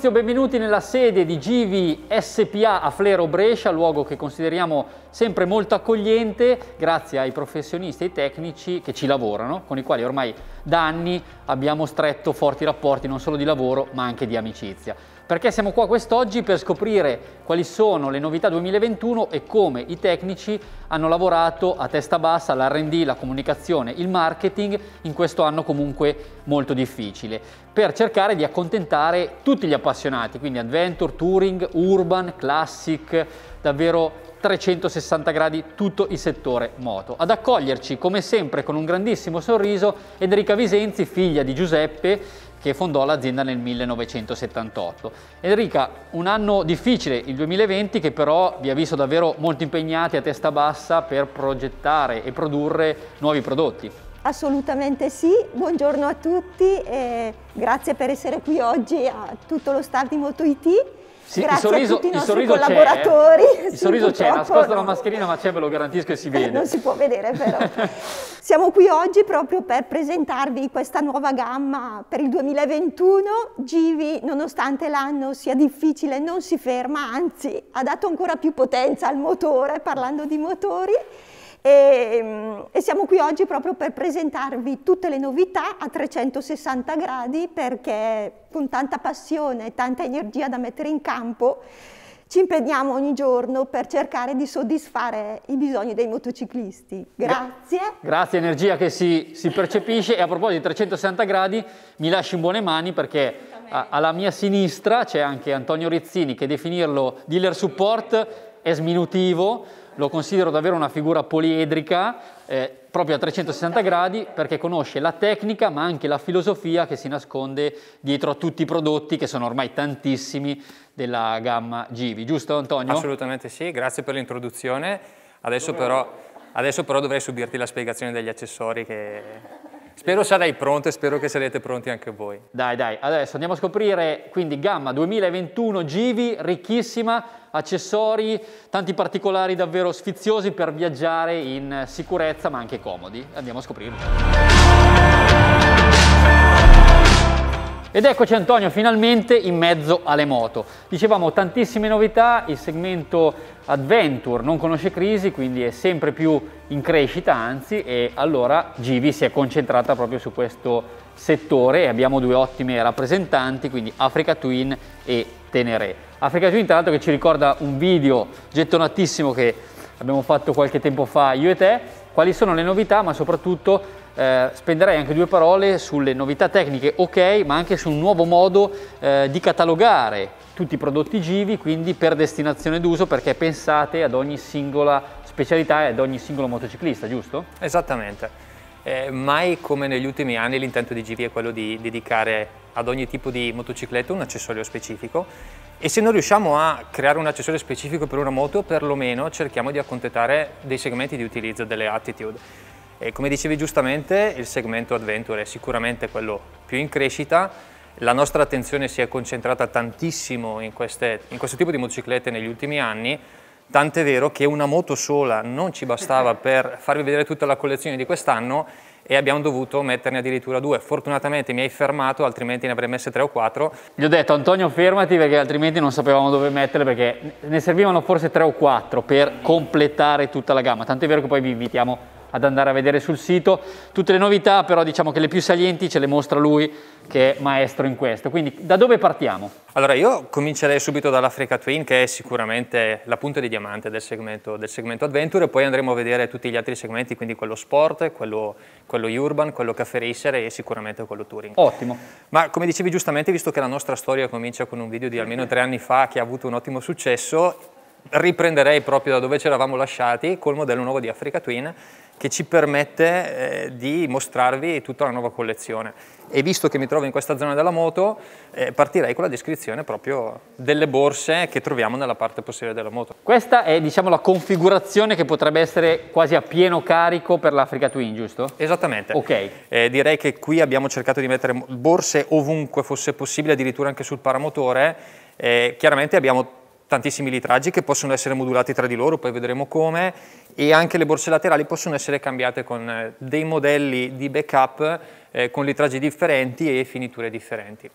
Maurizio, benvenuti nella sede di Givi SPA a Flero Brescia, luogo che consideriamo sempre molto accogliente grazie ai professionisti e ai tecnici che ci lavorano, con i quali ormai da anni abbiamo stretto forti rapporti non solo di lavoro ma anche di amicizia perché siamo qua quest'oggi per scoprire quali sono le novità 2021 e come i tecnici hanno lavorato a testa bassa l'R&D, la comunicazione, il marketing in questo anno comunque molto difficile, per cercare di accontentare tutti gli appassionati, quindi adventure, touring, urban, classic, davvero 360 gradi tutto il settore moto. Ad accoglierci come sempre con un grandissimo sorriso Enrica Visenzi, figlia di Giuseppe, che fondò l'azienda nel 1978. Enrica, un anno difficile, il 2020, che però vi ha visto davvero molto impegnati a testa bassa per progettare e produrre nuovi prodotti. Assolutamente sì, buongiorno a tutti e grazie per essere qui oggi a tutto lo staff di MotoIT sì, il sorriso, il sorriso collaboratori. C'è, il sorriso c'è, eh. nascosta no. la mascherina ma c'è, ve lo garantisco e si vede. non si può vedere però. Siamo qui oggi proprio per presentarvi questa nuova gamma per il 2021. Givi, nonostante l'anno sia difficile, non si ferma, anzi ha dato ancora più potenza al motore, parlando di motori. E, mm, e, siamo qui oggi proprio per presentarvi tutte le novità a 360 gradi perché con tanta passione e tanta energia da mettere in campo ci impegniamo ogni giorno per cercare di soddisfare i bisogni dei motociclisti. Grazie. Grazie, energia che si, si percepisce. E a proposito di 360 gradi, mi lasci in buone mani perché a, alla mia sinistra c'è anche Antonio Rizzini, che definirlo dealer support è sminutivo lo considero davvero una figura poliedrica, eh, proprio a 360 gradi, perché conosce la tecnica ma anche la filosofia che si nasconde dietro a tutti i prodotti, che sono ormai tantissimi, della gamma Givi. Giusto Antonio? Assolutamente sì, grazie per l'introduzione. Adesso però, adesso però dovrei subirti la spiegazione degli accessori che Spero sarai pronto e spero che sarete pronti anche voi. Dai, dai, adesso andiamo a scoprire quindi gamma 2021 Givi, ricchissima, accessori, tanti particolari davvero sfiziosi per viaggiare in sicurezza ma anche comodi. Andiamo a scoprirlo. Ed eccoci Antonio finalmente in mezzo alle moto. Dicevamo tantissime novità, il segmento Adventure non conosce crisi, quindi è sempre più in crescita, anzi, e allora Givi si è concentrata proprio su questo settore e abbiamo due ottime rappresentanti, quindi Africa Twin e Tenere. Africa Twin, tra l'altro, che ci ricorda un video gettonatissimo che abbiamo fatto qualche tempo fa io e te, quali sono le novità, ma soprattutto eh, spenderei anche due parole sulle novità tecniche, ok, ma anche su un nuovo modo eh, di catalogare tutti i prodotti Givi, quindi per destinazione d'uso, perché pensate ad ogni singola specialità e ad ogni singolo motociclista, giusto? Esattamente. Eh, mai come negli ultimi anni l'intento di Givi è quello di dedicare ad ogni tipo di motocicletta un accessorio specifico e se non riusciamo a creare un accessorio specifico per una moto, perlomeno cerchiamo di accontentare dei segmenti di utilizzo delle attitude. E come dicevi giustamente, il segmento adventure è sicuramente quello più in crescita, la nostra attenzione si è concentrata tantissimo in, queste, in, questo tipo di motociclette negli ultimi anni, tant'è vero che una moto sola non ci bastava mm-hmm. per farvi vedere tutta la collezione di quest'anno e abbiamo dovuto metterne addirittura due. Fortunatamente mi hai fermato, altrimenti ne avrei messe tre o quattro. Gli ho detto Antonio fermati perché altrimenti non sapevamo dove metterle perché ne servivano forse tre o quattro per completare tutta la gamma. Tant'è vero che poi vi invitiamo ad andare a vedere sul sito. Tutte le novità però diciamo che le più salienti ce le mostra lui che è maestro in questo. Quindi da dove partiamo? Allora io comincerei subito dall'Africa Twin che è sicuramente la punta di diamante del segmento, del segmento Adventure e poi andremo a vedere tutti gli altri segmenti, quindi quello sport, quello, quello urban, quello caffè racer e sicuramente quello touring. Ottimo. Ma come dicevi giustamente, visto che la nostra storia comincia con un video di almeno tre anni fa che ha avuto un ottimo successo, riprenderei proprio da dove ci eravamo lasciati col modello nuovo di Africa Twin che ci permette eh, di mostrarvi tutta la nuova collezione. E visto che mi trovo in questa zona della moto, eh, partirei con la descrizione proprio delle borse che troviamo nella parte posteriore della moto. Questa è diciamo, la configurazione che potrebbe essere quasi a pieno carico per l'Africa Twin, giusto? Esattamente. Ok. Eh, direi che qui abbiamo cercato di mettere borse ovunque fosse possibile, addirittura anche sul paramotore. Eh, chiaramente abbiamo tantissimi litraggi che possono essere modulati tra di loro, poi vedremo come, e anche le borse laterali possono essere cambiate con eh, dei modelli di backup eh, con litraggi differenti e finiture differenti.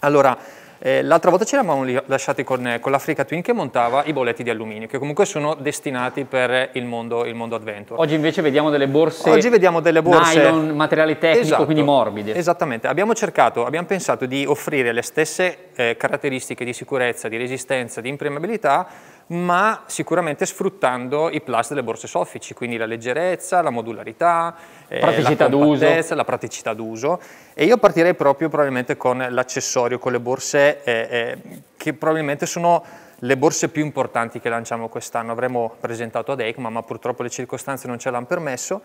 Allora, eh, l'altra volta ce l'avevamo lasciati con, eh, con l'Africa Twin che montava i boletti di alluminio, che comunque sono destinati per il mondo, il mondo adventure. Oggi invece vediamo delle borse, Oggi vediamo delle borse nylon, materiale tecnico, esatto, quindi morbide. Esattamente, abbiamo cercato, abbiamo pensato di offrire le stesse eh, caratteristiche di sicurezza, di resistenza, di impermeabilità ma sicuramente sfruttando i plus delle borse soffici, quindi la leggerezza, la modularità, eh, praticità eh, la, la praticità d'uso. E io partirei proprio probabilmente con l'accessorio, con le borse eh, eh, che probabilmente sono le borse più importanti che lanciamo quest'anno. Avremmo presentato ad ECMA, ma purtroppo le circostanze non ce l'hanno permesso.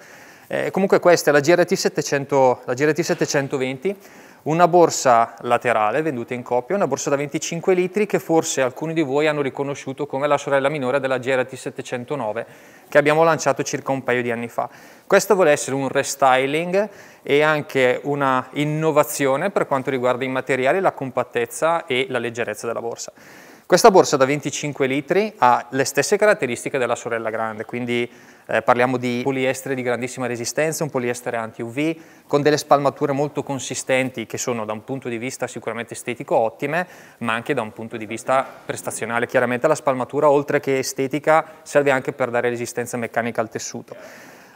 Eh, comunque questa è la GRT, 700, la GRT 720, una borsa laterale venduta in coppia, una borsa da 25 litri che forse alcuni di voi hanno riconosciuto come la sorella minore della GRT 709 che abbiamo lanciato circa un paio di anni fa. Questo vuole essere un restyling e anche una innovazione per quanto riguarda i materiali, la compattezza e la leggerezza della borsa. Questa borsa da 25 litri ha le stesse caratteristiche della sorella grande, quindi eh, parliamo di poliestere di grandissima resistenza, un poliestere anti-UV, con delle spalmature molto consistenti che sono da un punto di vista sicuramente estetico ottime, ma anche da un punto di vista prestazionale. Chiaramente la spalmatura, oltre che estetica, serve anche per dare resistenza meccanica al tessuto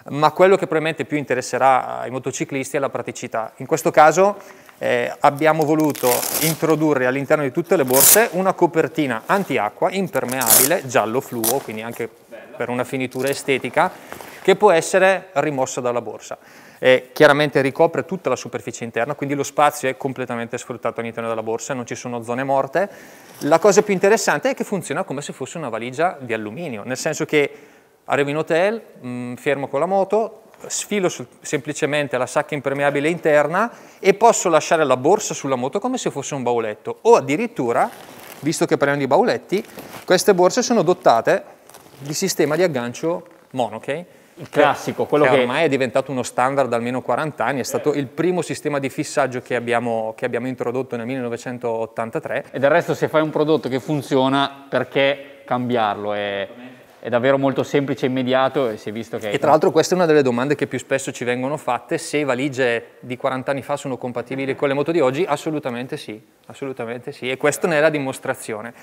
ma quello che probabilmente più interesserà ai motociclisti è la praticità. In questo caso eh, abbiamo voluto introdurre all'interno di tutte le borse una copertina antiacqua impermeabile giallo fluo, quindi anche per una finitura estetica, che può essere rimossa dalla borsa. E chiaramente ricopre tutta la superficie interna, quindi lo spazio è completamente sfruttato all'interno della borsa, non ci sono zone morte. La cosa più interessante è che funziona come se fosse una valigia di alluminio, nel senso che arrivo in hotel, mh, mm, fermo con la moto, sfilo sul, semplicemente la sacca impermeabile interna e posso lasciare la borsa sulla moto come se fosse un bauletto o addirittura, visto che parliamo di bauletti, queste borse sono dotate di sistema di aggancio mono, ok? Il classico, quello che, che ormai è diventato uno standard da almeno 40 anni, è stato il primo sistema di fissaggio che abbiamo, che abbiamo introdotto nel 1983. E del resto se fai un prodotto che funziona, perché cambiarlo? È è davvero molto semplice e immediato e si è visto che... E tra l'altro questa è una delle domande che più spesso ci vengono fatte, se valigie di 40 anni fa sono compatibili con le moto di oggi? Assolutamente sì, assolutamente sì, e questa ne è la dimostrazione.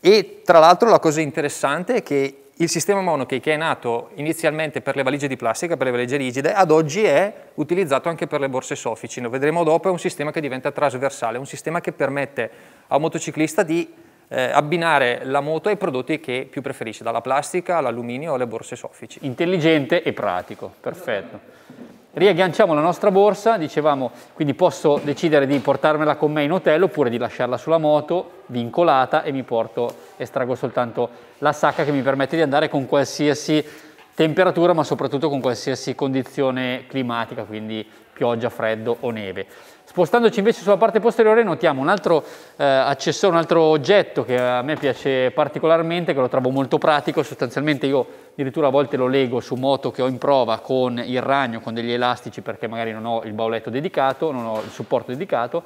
E tra l'altro la cosa interessante è che il sistema Monoke che è nato inizialmente per le valigie di plastica, per le valigie rigide, ad oggi è utilizzato anche per le borse soffici. Lo vedremo dopo, è un sistema che diventa trasversale, un sistema che permette a un motociclista di eh, abbinare la moto ai prodotti che più preferisce, dalla plastica all'alluminio alle borse soffici. Intelligente e pratico, perfetto riagganciamo la nostra borsa, dicevamo, quindi posso decidere di portarmela con me in hotel oppure di lasciarla sulla moto vincolata e mi porto, estraggo soltanto la sacca che mi permette di andare con qualsiasi temperatura ma soprattutto con qualsiasi condizione climatica, quindi pioggia, freddo o neve. Spostandoci invece sulla parte posteriore notiamo un altro eh, accessorio, un altro oggetto che a me piace particolarmente, che lo trovo molto pratico, sostanzialmente io addirittura a volte lo leggo su moto che ho in prova con il ragno, con degli elastici perché magari non ho il bauletto dedicato, non ho il supporto dedicato,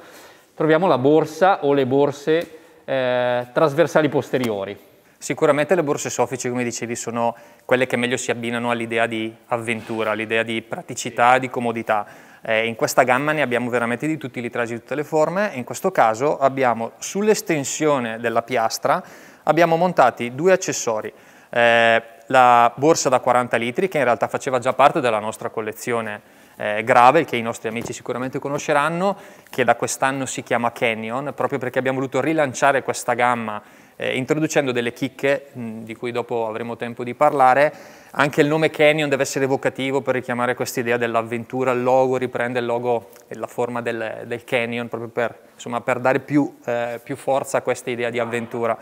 troviamo la borsa o le borse eh, trasversali posteriori. Sicuramente le borse soffici, come dicevi, sono quelle che meglio si abbinano all'idea di avventura, all'idea di praticità, di comodità. Eh, in questa gamma ne abbiamo veramente di tutti i litraggi, di tutte le forme. In questo caso abbiamo sull'estensione della piastra abbiamo montati due accessori. Eh, la borsa da 40 litri, che in realtà faceva già parte della nostra collezione eh, Gravel, che i nostri amici sicuramente conosceranno, che da quest'anno si chiama Canyon, proprio perché abbiamo voluto rilanciare questa gamma eh, introducendo delle chicche mh, mm, di cui dopo avremo tempo di parlare. Anche il nome Canyon deve essere evocativo per richiamare questa idea dell'avventura, il logo riprende il logo e la forma del, del canyon proprio per, insomma, per dare più, eh, più forza a questa idea di avventura.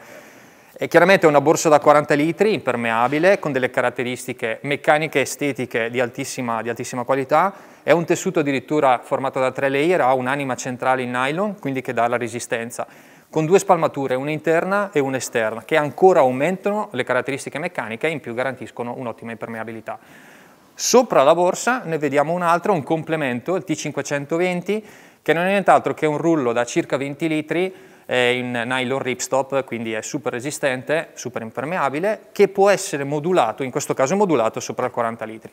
E chiaramente è una borsa da 40 litri, impermeabile, con delle caratteristiche meccaniche e estetiche di altissima, di altissima, qualità. È un tessuto addirittura formato da tre layer, ha un'anima centrale in nylon, quindi che dà la resistenza con due spalmature, una interna e una esterna, che ancora aumentano le caratteristiche meccaniche e in più garantiscono un'ottima impermeabilità. Sopra la borsa ne vediamo un altro, un complemento, il T520, che non è nient'altro che un rullo da circa 20 litri in nylon ripstop, quindi è super resistente, super impermeabile, che può essere modulato, in questo caso modulato sopra il 40 litri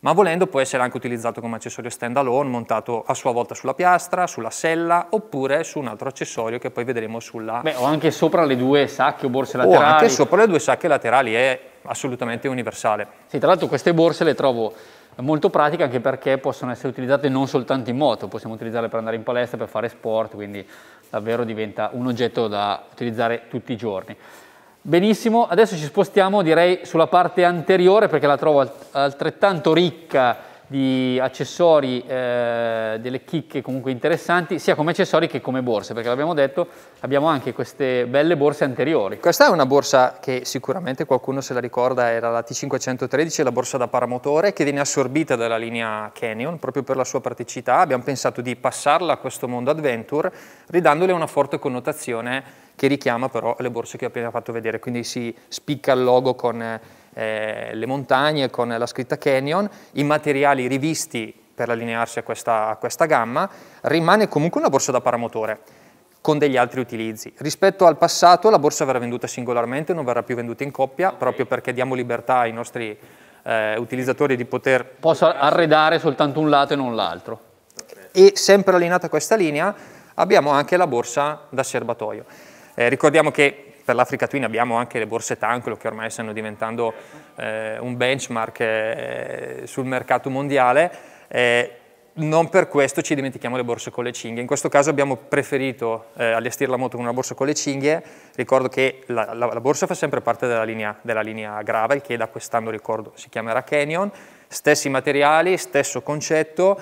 ma volendo può essere anche utilizzato come accessorio stand alone montato a sua volta sulla piastra, sulla sella, oppure su un altro accessorio che poi vedremo sulla... Beh, o anche sopra le due sacche o borse laterali. O anche sopra le due sacche laterali, è assolutamente universale. Sì, tra l'altro queste borse le trovo molto pratiche anche perché possono essere utilizzate non soltanto in moto, possiamo utilizzarle per andare in palestra, per fare sport, quindi davvero diventa un oggetto da utilizzare tutti i giorni. Benissimo, adesso ci spostiamo direi sulla parte anteriore perché la trovo altrettanto ricca di accessori, eh, delle chicche comunque interessanti, sia come accessori che come borse, perché l'abbiamo detto, abbiamo anche queste belle borse anteriori. Questa è una borsa che sicuramente qualcuno se la ricorda, era la T513, la borsa da paramotore, che viene assorbita dalla linea Canyon, proprio per la sua praticità, abbiamo pensato di passarla a questo mondo adventure, ridandole una forte connotazione che richiama però le borse che ho appena fatto vedere, quindi si spicca il logo con eh, eh, le montagne con la scritta Canyon, i materiali rivisti per allinearsi a questa, a questa gamma, rimane comunque una borsa da paramotore con degli altri utilizzi. Rispetto al passato la borsa verrà venduta singolarmente, non verrà più venduta in coppia, proprio perché diamo libertà ai nostri eh, utilizzatori di poter... Posso arredare soltanto un lato e non l'altro. E sempre allineata a questa linea abbiamo anche la borsa da serbatoio. Eh, ricordiamo che per l'Africa Twin abbiamo anche le borse Tanclo che ormai stanno diventando eh, un benchmark eh, sul mercato mondiale, eh, non per questo ci dimentichiamo le borse con le cinghie. In questo caso abbiamo preferito eh, allestire la moto con una borsa con le cinghie, ricordo che la, la, la borsa fa sempre parte della linea, della linea Gravel che da quest'anno ricordo si chiamerà Canyon, stessi materiali, stesso concetto,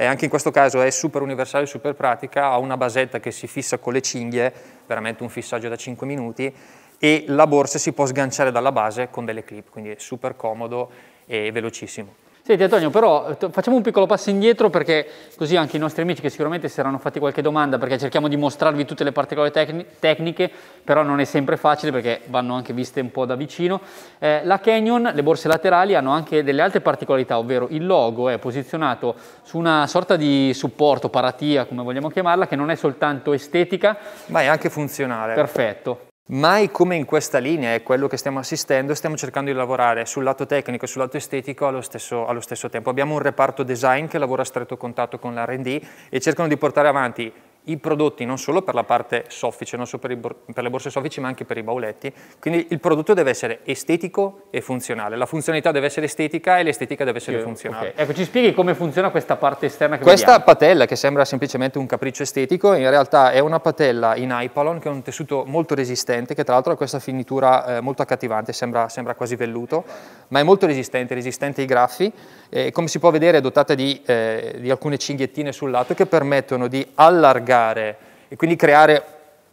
eh, anche in questo caso è super universale, super pratica, ha una basetta che si fissa con le cinghie, veramente un fissaggio da 5 minuti, e la borsa si può sganciare dalla base con delle clip, quindi è super comodo e velocissimo. Senti Antonio, però eh, facciamo un piccolo passo indietro perché così anche i nostri amici che sicuramente si saranno fatti qualche domanda perché cerchiamo di mostrarvi tutte le particolari tecni- tecniche, però non è sempre facile perché vanno anche viste un po' da vicino. Eh, la Canyon, le borse laterali hanno anche delle altre particolarità, ovvero il logo è posizionato su una sorta di supporto, paratia, come vogliamo chiamarla, che non è soltanto estetica, ma è anche funzionale. Perfetto. Mai come in questa linea è quello che stiamo assistendo, stiamo cercando di lavorare sul lato tecnico e sul lato estetico allo stesso, allo stesso tempo. Abbiamo un reparto design che lavora a stretto contatto con l'R&D e cercano di portare avanti i prodotti non solo per la parte soffice, non solo per, bor- per le borse soffici, ma anche per i bauletti. Quindi il prodotto deve essere estetico e funzionale. La funzionalità deve essere estetica e l'estetica deve essere funzionale. Okay. Ecco, ci spieghi come funziona questa parte esterna che Questa vediamo. patella, che sembra semplicemente un capriccio estetico, in realtà è una patella in Hypalon, che è un tessuto molto resistente, che tra l'altro ha questa finitura eh, molto accattivante, sembra, sembra, quasi velluto, ma è molto resistente, resistente ai graffi. Eh, come si può vedere è dotata di, eh, di alcune cinghiettine sul lato che permettono di allargare diversificare e quindi creare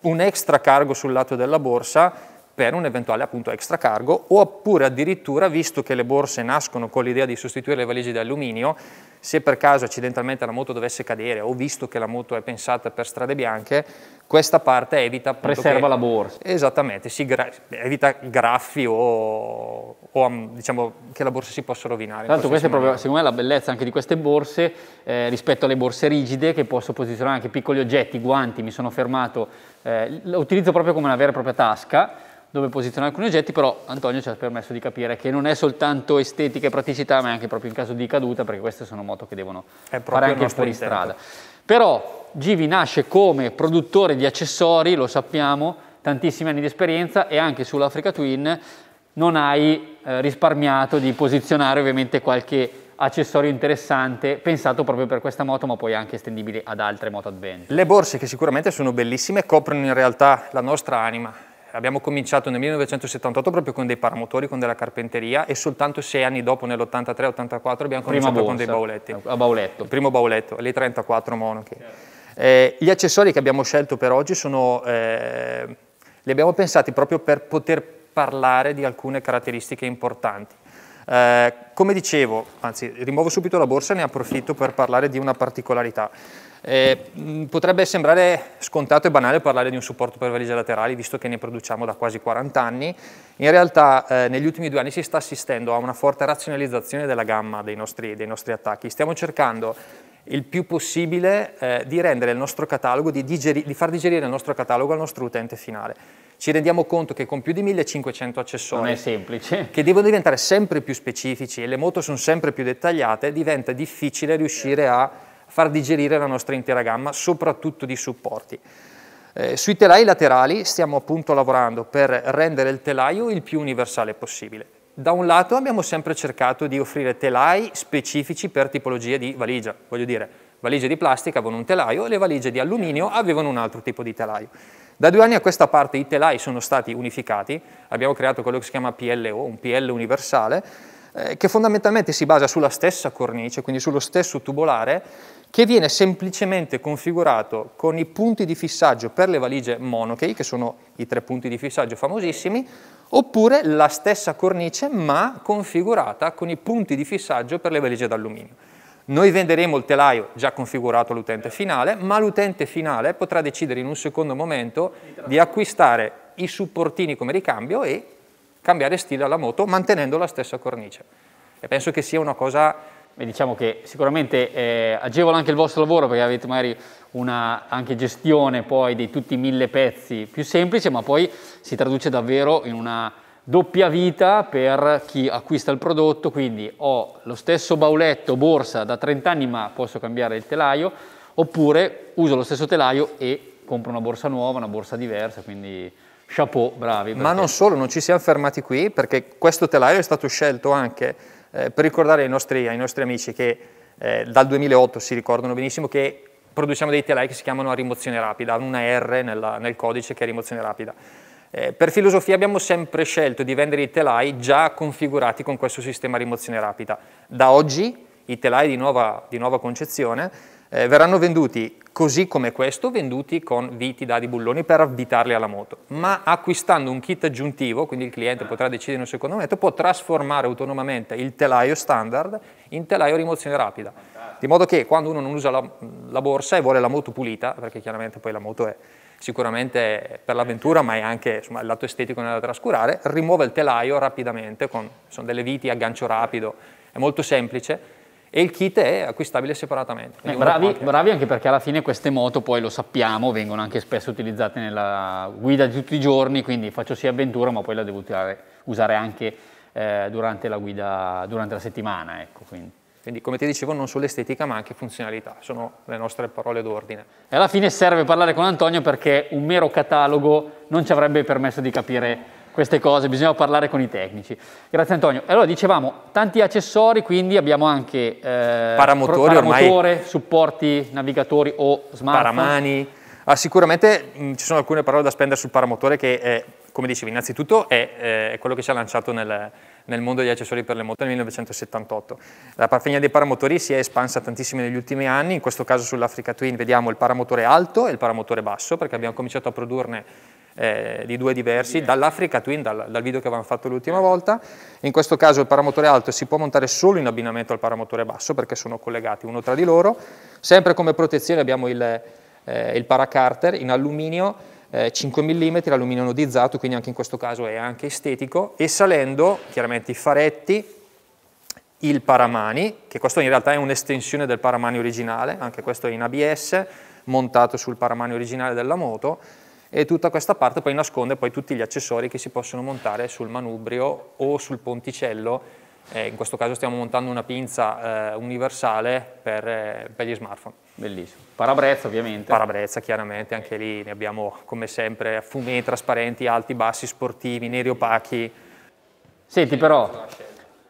un extra cargo sul lato della borsa per un eventuale appunto extracargo oppure addirittura visto che le borse nascono con l'idea di sostituire le valigie di alluminio se per caso accidentalmente la moto dovesse cadere o visto che la moto è pensata per strade bianche, questa parte evita... Preserva che, la borsa. Esattamente, gra evita graffi o, o mm, diciamo, che la borsa si possa rovinare. Tanto questa è proprio, secondo me, la bellezza anche di queste borse eh, rispetto alle borse rigide che posso posizionare anche piccoli oggetti, guanti, mi sono fermato, eh, lo utilizzo proprio come una vera e propria tasca dove posizionare alcuni oggetti, però Antonio ci ha permesso di capire che non è soltanto estetica e praticità, ma è anche proprio in caso di caduta, perché queste sono moto che devono fare anche fuori strada. Però Givi nasce come produttore di accessori, lo sappiamo, tantissimi anni di esperienza e anche sull'Africa Twin non hai eh, risparmiato di posizionare ovviamente qualche accessorio interessante pensato proprio per questa moto ma poi anche estendibile ad altre moto adventure. Le borse che sicuramente sono bellissime coprono in realtà la nostra anima abbiamo cominciato nel 1978 proprio con dei paramotori, con della carpenteria e soltanto sei anni dopo, nell'83-84, abbiamo cominciato borsa, con dei bauletti. A bauletto. Il primo bauletto, le 34 monache. Eh, gli accessori che abbiamo scelto per oggi sono, eh, li abbiamo pensati proprio per poter parlare di alcune caratteristiche importanti. Eh, come dicevo, anzi rimuovo subito la borsa e ne approfitto per parlare di una particolarità. Eh, mm, potrebbe sembrare scontato e banale parlare di un supporto per valigie laterali, visto che ne produciamo da quasi 40 anni. In realtà eh, negli ultimi due anni si sta assistendo a una forte razionalizzazione della gamma dei nostri, dei nostri attacchi. Stiamo cercando il più possibile eh, di rendere il nostro catalogo, di, digeri, di, far digerire il nostro catalogo al nostro utente finale. Ci rendiamo conto che con più di 1500 accessori, che devono diventare sempre più specifici e le moto sono sempre più dettagliate, diventa difficile riuscire a far digerire la nostra intera gamma, soprattutto di supporti. Eh, sui telai laterali stiamo appunto lavorando per rendere il telaio il più universale possibile. Da un lato abbiamo sempre cercato di offrire telai specifici per tipologie di valigia, voglio dire, valigie di plastica avevano un telaio, e le valigie di alluminio avevano un altro tipo di telaio. Da due anni a questa parte i telai sono stati unificati, abbiamo creato quello che si chiama PLO, un PL universale, eh, che fondamentalmente si basa sulla stessa cornice, quindi sullo stesso tubolare, che viene semplicemente configurato con i punti di fissaggio per le valigie monokey, che sono i tre punti di fissaggio famosissimi, oppure la stessa cornice ma configurata con i punti di fissaggio per le valigie d'alluminio. Noi venderemo il telaio già configurato all'utente finale, ma l'utente finale potrà decidere in un secondo momento di acquistare i supportini come ricambio e cambiare stile alla moto mantenendo la stessa cornice. E penso che sia una cosa e diciamo che sicuramente eh, agevola anche il vostro lavoro perché avete magari una anche gestione poi di tutti i mille pezzi più semplice, ma poi si traduce davvero in una doppia vita per chi acquista il prodotto, quindi ho lo stesso bauletto, borsa da 30 anni ma posso cambiare il telaio, oppure uso lo stesso telaio e compro una borsa nuova, una borsa diversa, quindi chapeau, bravi. Perché... Ma non solo, non ci siamo fermati qui perché questo telaio è stato scelto anche eh, per ricordare ai nostri, ai nostri amici che eh, dal 2008 si ricordano benissimo che produciamo dei telai che si chiamano a rimozione rapida, hanno una R nella, nel codice che è rimozione rapida. Eh, per filosofia abbiamo sempre scelto di vendere i telai già configurati con questo sistema a rimozione rapida. Da oggi i telai di nuova, di nuova concezione eh, verranno venduti così come questo, venduti con viti, dadi, bulloni per avvitarli alla moto, ma acquistando un kit aggiuntivo, quindi il cliente potrà decidere in un secondo momento, può trasformare autonomamente il telaio standard in telaio rimozione rapida, di modo che quando uno non usa la, la borsa e vuole la moto pulita, perché chiaramente poi la moto è sicuramente per l'avventura, ma è anche insomma, il lato estetico non è da trascurare, rimuove il telaio rapidamente, con, sono delle viti aggancio rapido, è molto semplice, e il kit è acquistabile separatamente. Eh, bravi, bravi, anche perché alla fine queste moto poi lo sappiamo vengono anche spesso utilizzate nella guida di tutti i giorni quindi faccio sì avventura ma poi la devo usare, usare anche eh, durante la guida, durante la settimana ecco quindi. Quindi come ti dicevo non solo estetica ma anche funzionalità, sono le nostre parole d'ordine. E alla fine serve parlare con Antonio perché un mero catalogo non ci avrebbe permesso di capire queste cose, bisogna parlare con i tecnici. Grazie Antonio. Allora dicevamo, tanti accessori, quindi abbiamo anche eh, paramotori, paramotore, ormai... supporti, navigatori o smartphone. Paramani. Ah, sicuramente mh, mm, ci sono alcune parole da spendere sul paramotore che, è, come dicevi, innanzitutto è, eh, è quello che ci ha lanciato nel, nel mondo degli accessori per le moto nel 1978. La parfegna dei paramotori si è espansa tantissimo negli ultimi anni, in questo caso sull'Africa Twin vediamo il paramotore alto e il paramotore basso, perché abbiamo cominciato a produrne eh, di due diversi, dall'Africa Twin, dal, dal, video che avevamo fatto l'ultima volta. In questo caso il paramotore alto si può montare solo in abbinamento al paramotore basso perché sono collegati uno tra di loro. Sempre come protezione abbiamo il, eh, il paracarter in alluminio, eh, 5 mm, alluminio anodizzato, quindi anche in questo caso è anche estetico. E salendo, chiaramente i faretti, il paramani, che questo in realtà è un'estensione del paramani originale, anche questo è in ABS, montato sul paramani originale della moto, e tutta questa parte poi nasconde poi tutti gli accessori che si possono montare sul manubrio o sul ponticello, eh, in questo caso stiamo montando una pinza eh, universale per, eh, per, gli smartphone. Bellissimo. Parabrezza ovviamente. Parabrezza chiaramente, anche lì ne abbiamo come sempre fumé trasparenti, alti, bassi, sportivi, neri opachi. Senti però,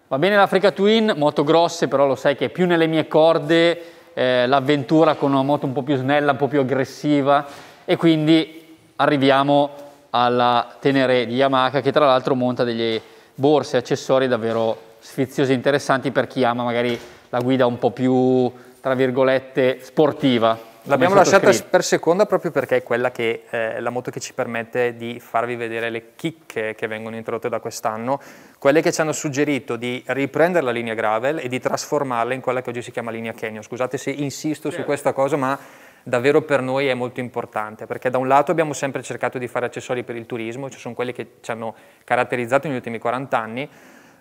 va bene l'Africa Twin, moto grosse però lo sai che è più nelle mie corde, eh, l'avventura con una moto un po' più snella, un po' più aggressiva e quindi arriviamo alla Tenere di Yamaha che tra l'altro monta delle borse e accessori davvero sfiziosi e interessanti per chi ama magari la guida un po' più, tra virgolette, sportiva. L'abbiamo lasciata per seconda proprio perché è quella che è eh, la moto che ci permette di farvi vedere le chicche che vengono introdotte da quest'anno, quelle che ci hanno suggerito di riprendere la linea gravel e di trasformarla in quella che oggi si chiama linea canyon. Scusate se insisto sì. su questa cosa, ma davvero per noi è molto importante, perché da un lato abbiamo sempre cercato di fare accessori per il turismo, ci sono quelli che ci hanno caratterizzato negli ultimi 40 anni,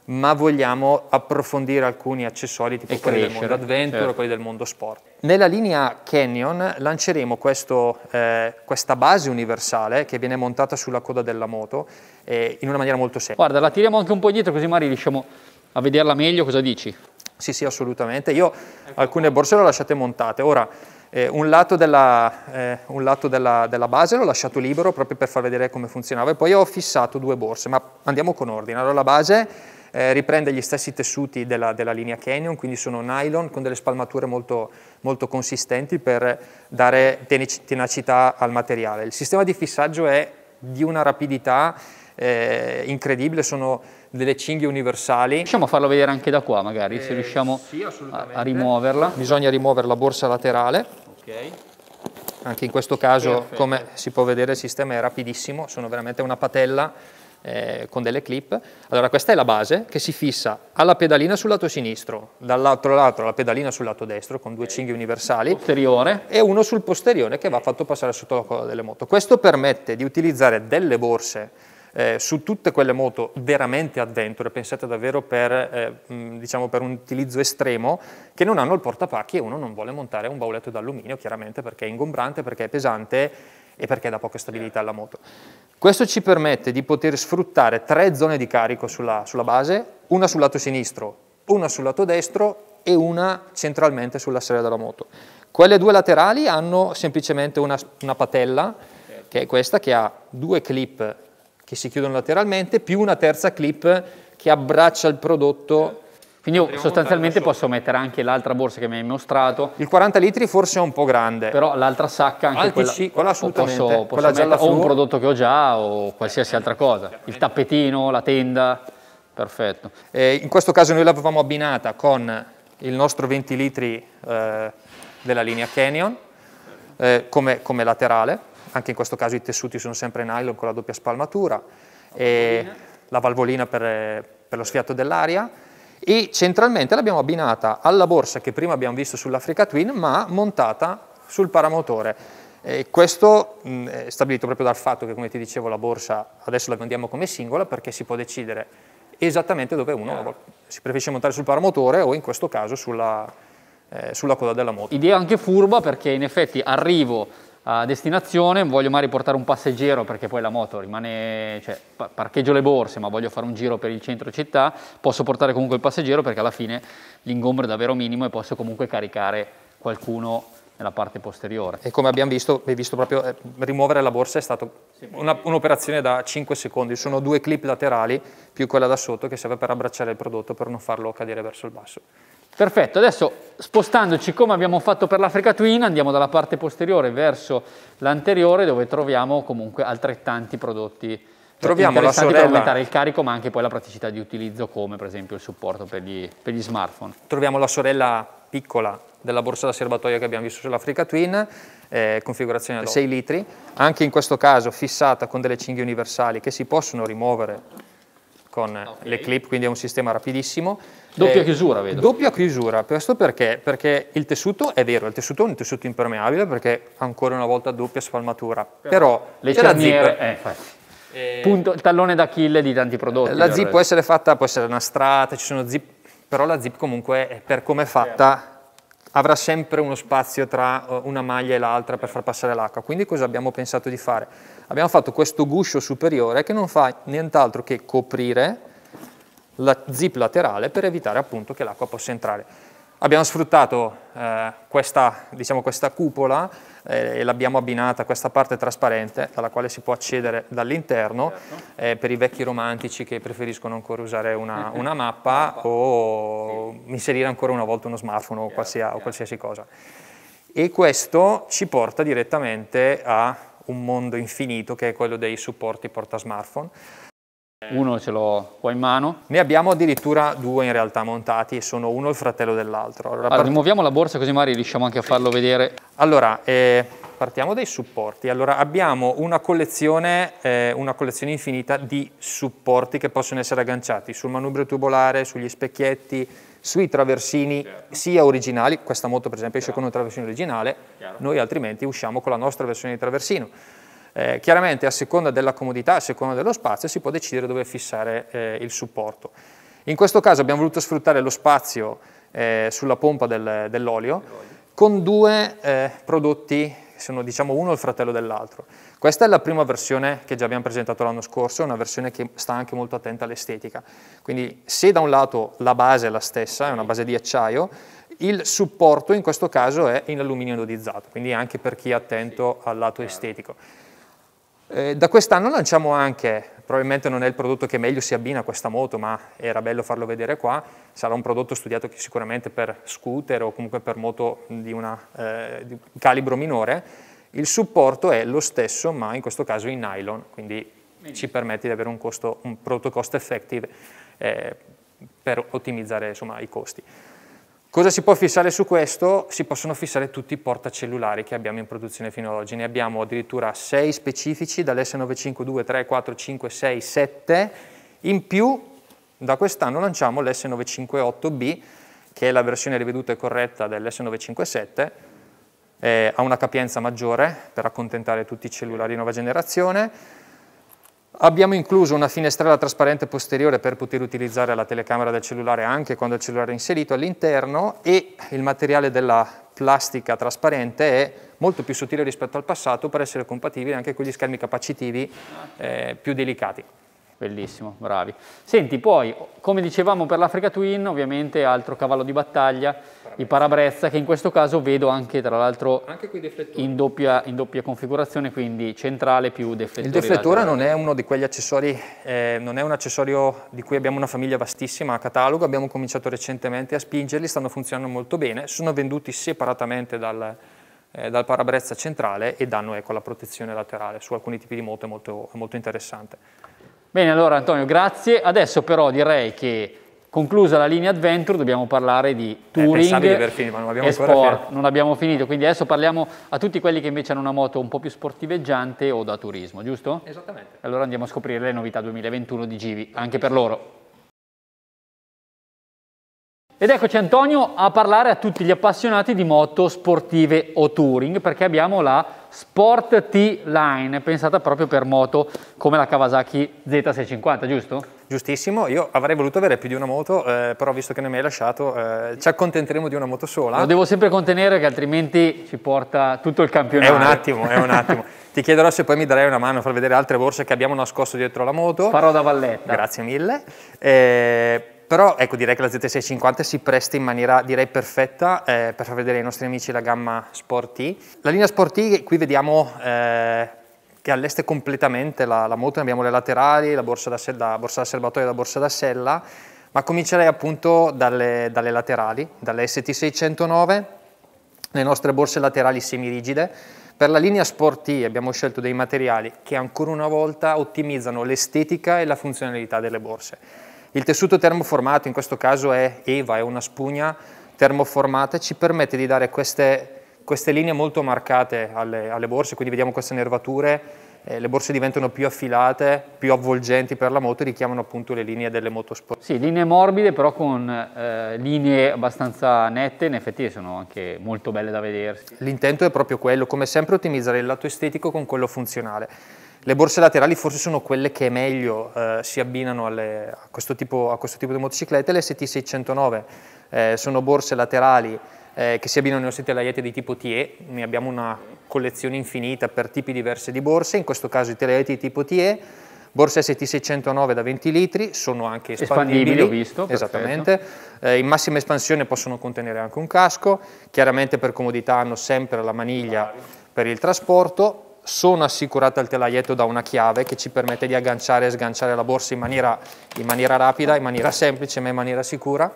ma vogliamo approfondire alcuni accessori tipo e quelli crescere, del mondo adventure certo. o quelli del mondo sport. Nella linea Canyon lanceremo questo, eh, questa base universale che viene montata sulla coda della moto eh, in una maniera molto semplice. Guarda, la tiriamo anche un po' indietro così magari riusciamo a vederla meglio, cosa dici? Sì, sì, assolutamente. Io alcune borse le ho lasciate montate. Ora, eh, un lato, della, eh, un lato della, della, base l'ho lasciato libero proprio per far vedere come funzionava e poi ho fissato due borse, ma andiamo con ordine. Allora la base eh, riprende gli stessi tessuti della, della, linea Canyon, quindi sono nylon con delle spalmature molto, molto consistenti per dare tenacità al materiale. Il sistema di fissaggio è di una rapidità eh, incredibile, sono delle cinghie universali. Riusciamo a farlo vedere anche da qua magari, eh, se riusciamo sì, a, a, rimuoverla. Bisogna rimuovere la borsa laterale. Okay. Anche in questo caso, Perfetto. come si può vedere, il sistema è rapidissimo, sono veramente una patella eh, con delle clip. Allora questa è la base che si fissa alla pedalina sul lato sinistro, dall'altro lato alla pedalina sul lato destro con due okay. cinghie universali posteriore. e uno sul posteriore che va fatto passare sotto la coda delle moto. Questo permette di utilizzare delle borse eh, su tutte quelle moto veramente adventure, pensate davvero per, eh, mm, diciamo per, un utilizzo estremo, che non hanno il portapacchi e uno non vuole montare un bauletto d'alluminio, chiaramente perché è ingombrante, perché è pesante e perché dà poca stabilità alla moto. Questo ci permette di poter sfruttare tre zone di carico sulla, sulla base, una sul lato sinistro, una sul lato destro e una centralmente sulla serie della moto. Quelle due laterali hanno semplicemente una, una patella, che è questa, che ha due clip che si chiudono lateralmente, più una terza clip che abbraccia il prodotto. Quindi io sostanzialmente posso mettere anche l'altra borsa che mi hai mostrato. Il 40 litri forse è un po' grande. Però l'altra sacca anche Alti, quella, sì, quella assolutamente. Posso, posso quella mettere, o un prodotto che ho già o qualsiasi altra cosa. Il tappetino, la tenda, perfetto. Eh, in questo caso noi l'avevamo abbinata con il nostro 20 litri eh, della linea Canyon eh, come, come laterale anche in questo caso i tessuti sono sempre nylon con la doppia spalmatura, valvolina. la valvolina per, per lo sfiato dell'aria e centralmente l'abbiamo abbinata alla borsa che prima abbiamo visto sull'Africa Twin ma montata sul paramotore. E questo mh, mm, è stabilito proprio dal fatto che, come ti dicevo, la borsa adesso la vendiamo come singola perché si può decidere esattamente dove uno yeah. si preferisce montare sul paramotore o in questo caso sulla, eh, sulla coda della moto. Idea anche furba perché in effetti arrivo a destinazione, voglio magari portare un passeggero perché poi la moto rimane, cioè parcheggio le borse ma voglio fare un giro per il centro città, posso portare comunque il passeggero perché alla fine l'ingombro è davvero minimo e posso comunque caricare qualcuno nella parte posteriore. E come abbiamo visto, visto proprio, eh, rimuovere la borsa è stata un'operazione da 5 secondi, sono due clip laterali più quella da sotto che serve per abbracciare il prodotto per non farlo cadere verso il basso. Perfetto, adesso spostandoci come abbiamo fatto per l'Africa Twin andiamo dalla parte posteriore verso l'anteriore dove troviamo comunque altrettanti prodotti Troviamo la sorella... per aumentare il carico ma anche poi la praticità di utilizzo come per esempio il supporto per gli, per gli smartphone. Troviamo la sorella piccola della borsa da serbatoio che abbiamo visto sull'Africa Twin, eh, configurazione da 6 litri, anche in questo caso fissata con delle cinghie universali che si possono rimuovere con okay. le clip, quindi è un sistema rapidissimo. Doppia eh, chiusura, vedo. Doppia chiusura, questo perché? Perché il tessuto, è vero, il tessuto è un tessuto impermeabile perché ancora una volta doppia sfalmatura, però, però le cerniere... Eh, eh, Punto, il tallone d'Achille di tanti prodotti. La cioè. zip può essere fatta, può essere una strata, ci sono zip, però la zip comunque per come è fatta avrà sempre uno spazio tra eh, una maglia e l'altra per far passare l'acqua. Quindi cosa abbiamo pensato di fare? Abbiamo fatto questo guscio superiore che non fa nient'altro che coprire la zip laterale per evitare appunto che l'acqua possa entrare. Abbiamo sfruttato eh, questa, diciamo, questa cupola eh, e l'abbiamo abbinata a questa parte trasparente dalla quale si può accedere dall'interno certo. eh, per i vecchi romantici che preferiscono ancora usare una, una mappa o inserire ancora una volta uno smartphone o, qualsia, o qualsiasi cosa. E questo ci porta direttamente a un mondo infinito che è quello dei supporti porta smartphone eh. Uno ce l'ho qua in mano. Ne abbiamo addirittura due in realtà montati, sono uno il fratello dell'altro. Allora, allora part... rimuoviamo la borsa così magari riusciamo anche a farlo vedere. Allora, eh, partiamo dai supporti. Allora, abbiamo una collezione, eh, una collezione infinita di supporti che possono essere agganciati sul manubrio tubolare, sugli specchietti, sui traversini certo. sia originali, questa moto per esempio esce certo. con un traversino originale, Chiaro. noi altrimenti usciamo con la nostra versione di traversino. Eh, chiaramente a seconda della comodità, a seconda dello spazio, si può decidere dove fissare eh, il supporto. In questo caso abbiamo voluto sfruttare lo spazio eh, sulla pompa del, dell'olio con due eh, prodotti sono diciamo uno il fratello dell'altro. Questa è la prima versione che già abbiamo presentato l'anno scorso, è una versione che sta anche molto attenta all'estetica. Quindi se da un lato la base è la stessa, è una base di acciaio, il supporto in questo caso è in alluminio nodizzato, quindi anche per chi è attento al lato estetico. Eh, da quest'anno lanciamo anche, probabilmente non è il prodotto che meglio si abbina a questa moto, ma era bello farlo vedere qua, sarà un prodotto studiato sicuramente per scooter o comunque per moto di, una, eh, di calibro minore, il supporto è lo stesso, ma in questo caso in nylon, quindi ci permette di avere un, costo, un prodotto cost effective eh, per ottimizzare insomma, i costi. Cosa si può fissare su questo? Si possono fissare tutti i portacellulari che abbiamo in produzione fino ad oggi. Ne abbiamo addirittura 6 specifici, dalls 952 3, 4, 5, 6, 7. In più, da quest'anno lanciamo l'S958B, che è la versione riveduta e corretta dell'S957, eh, ha una capienza maggiore per accontentare tutti i cellulari di nuova generazione, Abbiamo incluso una finestrella trasparente posteriore per poter utilizzare la telecamera del cellulare anche quando il cellulare è inserito all'interno e il materiale della plastica trasparente è molto più sottile rispetto al passato per essere compatibile anche con gli schermi capacitivi eh, più delicati. Bellissimo, bravi. Senti, poi, come dicevamo per l'Africa Twin, ovviamente altro cavallo di battaglia, i parabrezza, che in questo caso vedo anche, tra l'altro, in doppia, in doppia, configurazione, quindi centrale più deflettore. Il deflettore non è uno di quegli accessori, eh, non è un accessorio di cui abbiamo una famiglia vastissima a catalogo, abbiamo cominciato recentemente a spingerli, stanno funzionando molto bene, sono venduti separatamente dal, eh, dal parabrezza centrale e danno ecco, la protezione laterale, su alcuni tipi di moto è molto, è molto interessante. Bene, allora Antonio, grazie. Adesso però direi che conclusa la linea Adventure dobbiamo parlare di eh, touring eh, di finito, non e sport. Non abbiamo finito, quindi adesso parliamo a tutti quelli che invece hanno una moto un po' più sportiveggiante o da turismo, giusto? Esattamente. Allora andiamo a scoprire le novità 2021 di Givi, anche per loro. Ed eccoci Antonio a parlare a tutti gli appassionati di moto sportive o touring perché abbiamo la Sport T-Line pensata proprio per moto come la Kawasaki Z650, giusto? Giustissimo, io avrei voluto avere più di una moto, eh, però visto che ne mi hai lasciato eh, ci accontenteremo di una moto sola. Lo devo sempre contenere che altrimenti ci porta tutto il campionato. È un attimo, è un attimo. Ti chiederò se poi mi darai una mano a far vedere altre borse che abbiamo nascosto dietro la moto. Farò da valletta. Grazie mille. Eh, però ecco, direi che la ZT650 si presta in maniera direi perfetta eh, per far vedere ai nostri amici la gamma Sport Sporty. La linea Sport Sporty qui vediamo eh, che alleste completamente la, la moto, abbiamo le laterali, la borsa da, la borsa da serbatoio e la borsa da sella, ma comincerei appunto dalle, dalle laterali, dalle ST609, le nostre borse laterali semirigide, per la linea Sport Sporty abbiamo scelto dei materiali che ancora una volta ottimizzano l'estetica e la funzionalità delle borse. Il tessuto termoformato, in questo caso è EVA, è una spugna termoformata, ci permette di dare queste, queste linee molto marcate alle, alle, borse, quindi vediamo queste nervature, eh, le borse diventano più affilate, più avvolgenti per la moto e richiamano appunto le linee delle moto motosport. Sì, linee morbide però con eh, linee abbastanza nette, in effetti sono anche molto belle da vedersi. L'intento è proprio quello, come sempre ottimizzare il lato estetico con quello funzionale le borse laterali forse sono quelle che meglio eh, si abbinano alle, a, questo tipo, a, questo tipo, di motociclette, le ST609 eh, sono borse laterali eh, che si abbinano ai nostri telaiette di tipo TE, ne abbiamo una collezione infinita per tipi diversi di borse, in questo caso i telaiette di tipo TE, borse ST609 da 20 litri, sono anche espandibili, espandibili ho visto, esattamente, eh, in massima espansione possono contenere anche un casco, chiaramente per comodità hanno sempre la maniglia per il trasporto, sono assicurate al telaietto da una chiave che ci permette di agganciare e sganciare la borsa in maniera, in maniera rapida, in maniera semplice ma in maniera sicura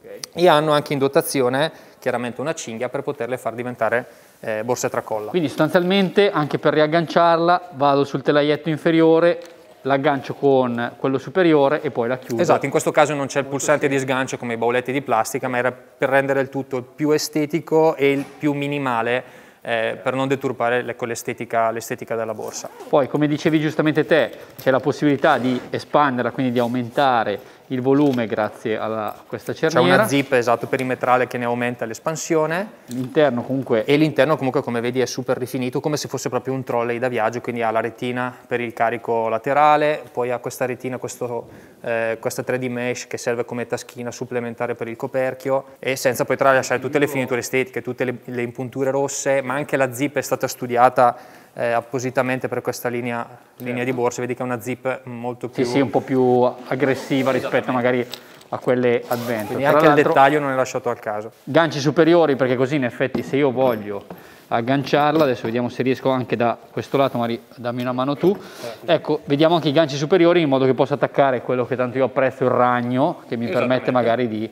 okay. e hanno anche in dotazione chiaramente una cinghia per poterle far diventare eh, borse tracolla. Quindi sostanzialmente anche per riagganciarla vado sul telaietto inferiore, l'aggancio con quello superiore e poi la chiudo. Esatto, in questo caso non c'è il pulsante di sgancio come i bauletti di plastica ma era per rendere il tutto più estetico e il più minimale eh, per non deturpare ecco, l'estetica, della borsa. Poi come dicevi giustamente te c'è la possibilità di espanderla, quindi di aumentare il volume grazie a questa cerniera. C'è una zip esatto, perimetrale che ne aumenta l'espansione. L'interno comunque... E l'interno comunque come vedi è super rifinito, come se fosse proprio un trolley da viaggio, quindi ha la retina per il carico laterale, poi ha questa retina, questo, eh, questa 3D mesh che serve come taschina supplementare per il coperchio e senza poi tralasciare tutte le finiture estetiche, tutte le, le impunture rosse, ma anche la zip è stata studiata eh, appositamente per questa linea, linea, di certo. borsa, vedi che è una zip molto più... Sì, sì, un po' più aggressiva rispetto magari a quelle Advent. Quindi anche il dettaglio non è lasciato al caso. Ganci superiori perché così in effetti se io voglio agganciarla, adesso vediamo se riesco anche da questo lato, magari dammi una mano tu, certo. ecco vediamo anche i ganci superiori in modo che possa attaccare quello che tanto io apprezzo, il ragno, che mi permette magari di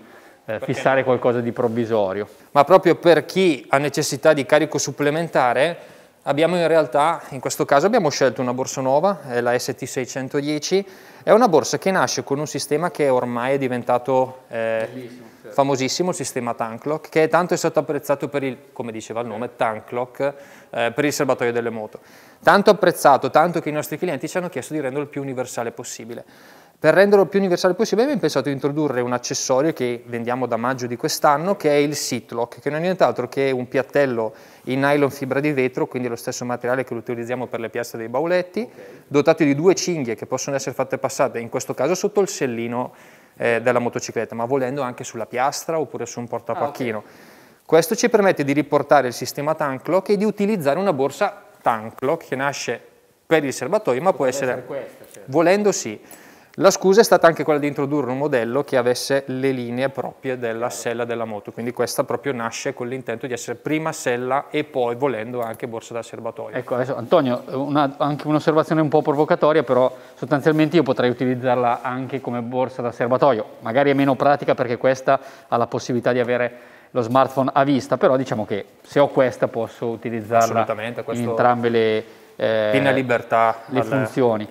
eh, fissare qualcosa di provvisorio. Ma proprio per chi ha necessità di carico supplementare, abbiamo in realtà, in questo caso abbiamo scelto una borsa nuova, è la ST610, è una borsa che nasce con un sistema che ormai è diventato eh, certo. famosissimo, il sistema Tanklock, che tanto è stato apprezzato per il, come diceva il nome, Tanklock, eh, per il serbatoio delle moto. Tanto apprezzato, tanto che i nostri clienti ci hanno chiesto di renderlo il più universale possibile. Per renderlo più universale possibile abbiamo pensato di introdurre un accessorio che vendiamo da maggio di quest'anno che è il Sitlock, che non è nient'altro che un piattello in nylon fibra di vetro, quindi lo stesso materiale che lo utilizziamo per le piastre dei bauletti, okay. dotato di due cinghie che possono essere fatte passate, in questo caso sotto il sellino eh, della motocicletta, ma volendo anche sulla piastra oppure su un portapacchino. Ah, okay. Questo ci permette di riportare il sistema Tanklock e di utilizzare una borsa Tanklock che nasce per il serbatoio, ma Potrebbe può essere, essere questa, certo. volendo sì. La scusa è stata anche quella di introdurre un modello che avesse le linee proprie della sella della moto, quindi questa proprio nasce con l'intento di essere prima sella e poi volendo anche borsa da serbatoio. Ecco, adesso Antonio, una, anche un'osservazione un po' provocatoria, però sostanzialmente io potrei utilizzarla anche come borsa da serbatoio, magari è meno pratica perché questa ha la possibilità di avere lo smartphone a vista, però diciamo che se ho questa posso utilizzarla questo... in entrambe le, eh, le funzioni.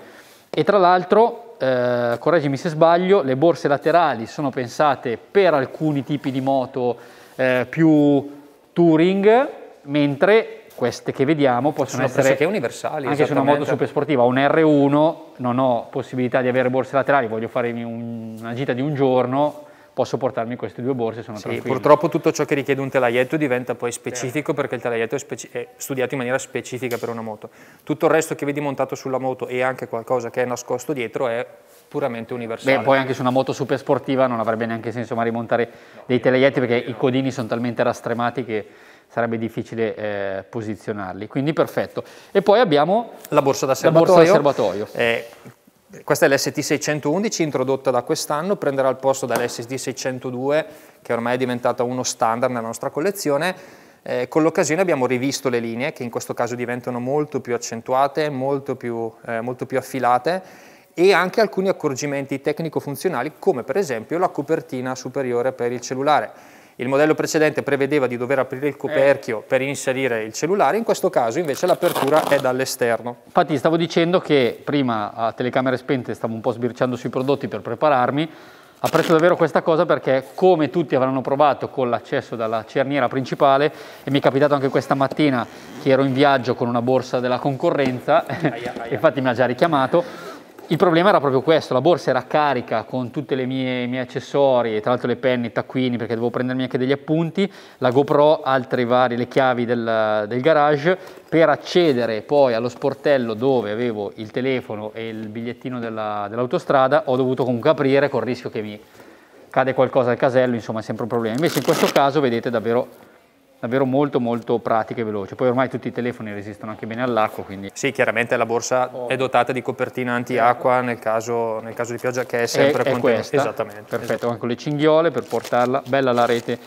E tra l'altro eh, correggimi se sbaglio, le borse laterali sono pensate per alcuni tipi di moto eh, più touring, mentre queste che vediamo possono sono essere universali anche su una moto super sportiva un R1 non ho possibilità di avere borse laterali voglio fare una gita di un giorno posso portarmi queste due borse, sono sì, tranquillo. Purtroppo tutto ciò che richiede un telaietto diventa poi specifico certo. perché il telaietto è, speci- è, studiato in maniera specifica per una moto. Tutto il resto che vedi montato sulla moto e anche qualcosa che è nascosto dietro è puramente universale. Beh, poi anche su una moto super sportiva non avrebbe neanche senso ma rimontare no, dei telaietti perché no. i codini sono talmente rastremati che sarebbe difficile eh, posizionarli, quindi perfetto. E poi abbiamo la borsa da serbatoio. La borsa da serbatoio. Eh, questa è l'ST611 introdotta da quest'anno, prenderà il posto dall'ST602 che ormai è diventata uno standard nella nostra collezione. Eh, con l'occasione abbiamo rivisto le linee che in questo caso diventano molto più accentuate, molto più, eh, molto più affilate e anche alcuni accorgimenti tecnico-funzionali come per esempio la copertina superiore per il cellulare il modello precedente prevedeva di dover aprire il eh. coperchio per inserire il cellulare, in questo caso invece l'apertura è dall'esterno. Infatti stavo dicendo che prima a telecamere spente stavo un po' sbirciando sui prodotti per prepararmi, apprezzo davvero questa cosa perché come tutti avranno provato con l'accesso dalla cerniera principale e mi è capitato anche questa mattina che ero in viaggio con una borsa della concorrenza, aia, aia. infatti mi ha già richiamato, il problema era proprio questo, la borsa era carica con tutti i miei accessori, tra l'altro le penne, i taccuini perché dovevo prendermi anche degli appunti, la GoPro, altre varie, le chiavi del, del garage, per accedere poi allo sportello dove avevo il telefono e il bigliettino dell'autostrada ho dovuto comunque aprire col rischio che mi cade qualcosa al casello, insomma è sempre un problema. Invece in questo caso vedete davvero davvero molto molto pratica e veloce. Poi ormai tutti i telefoni resistono anche bene all'acqua, quindi... Sì, chiaramente la borsa oh. è dotata di copertina antiacqua nel caso, nel caso di pioggia che è sempre è, Esattamente. Perfetto, esattamente. anche con le cinghiole per portarla, bella la rete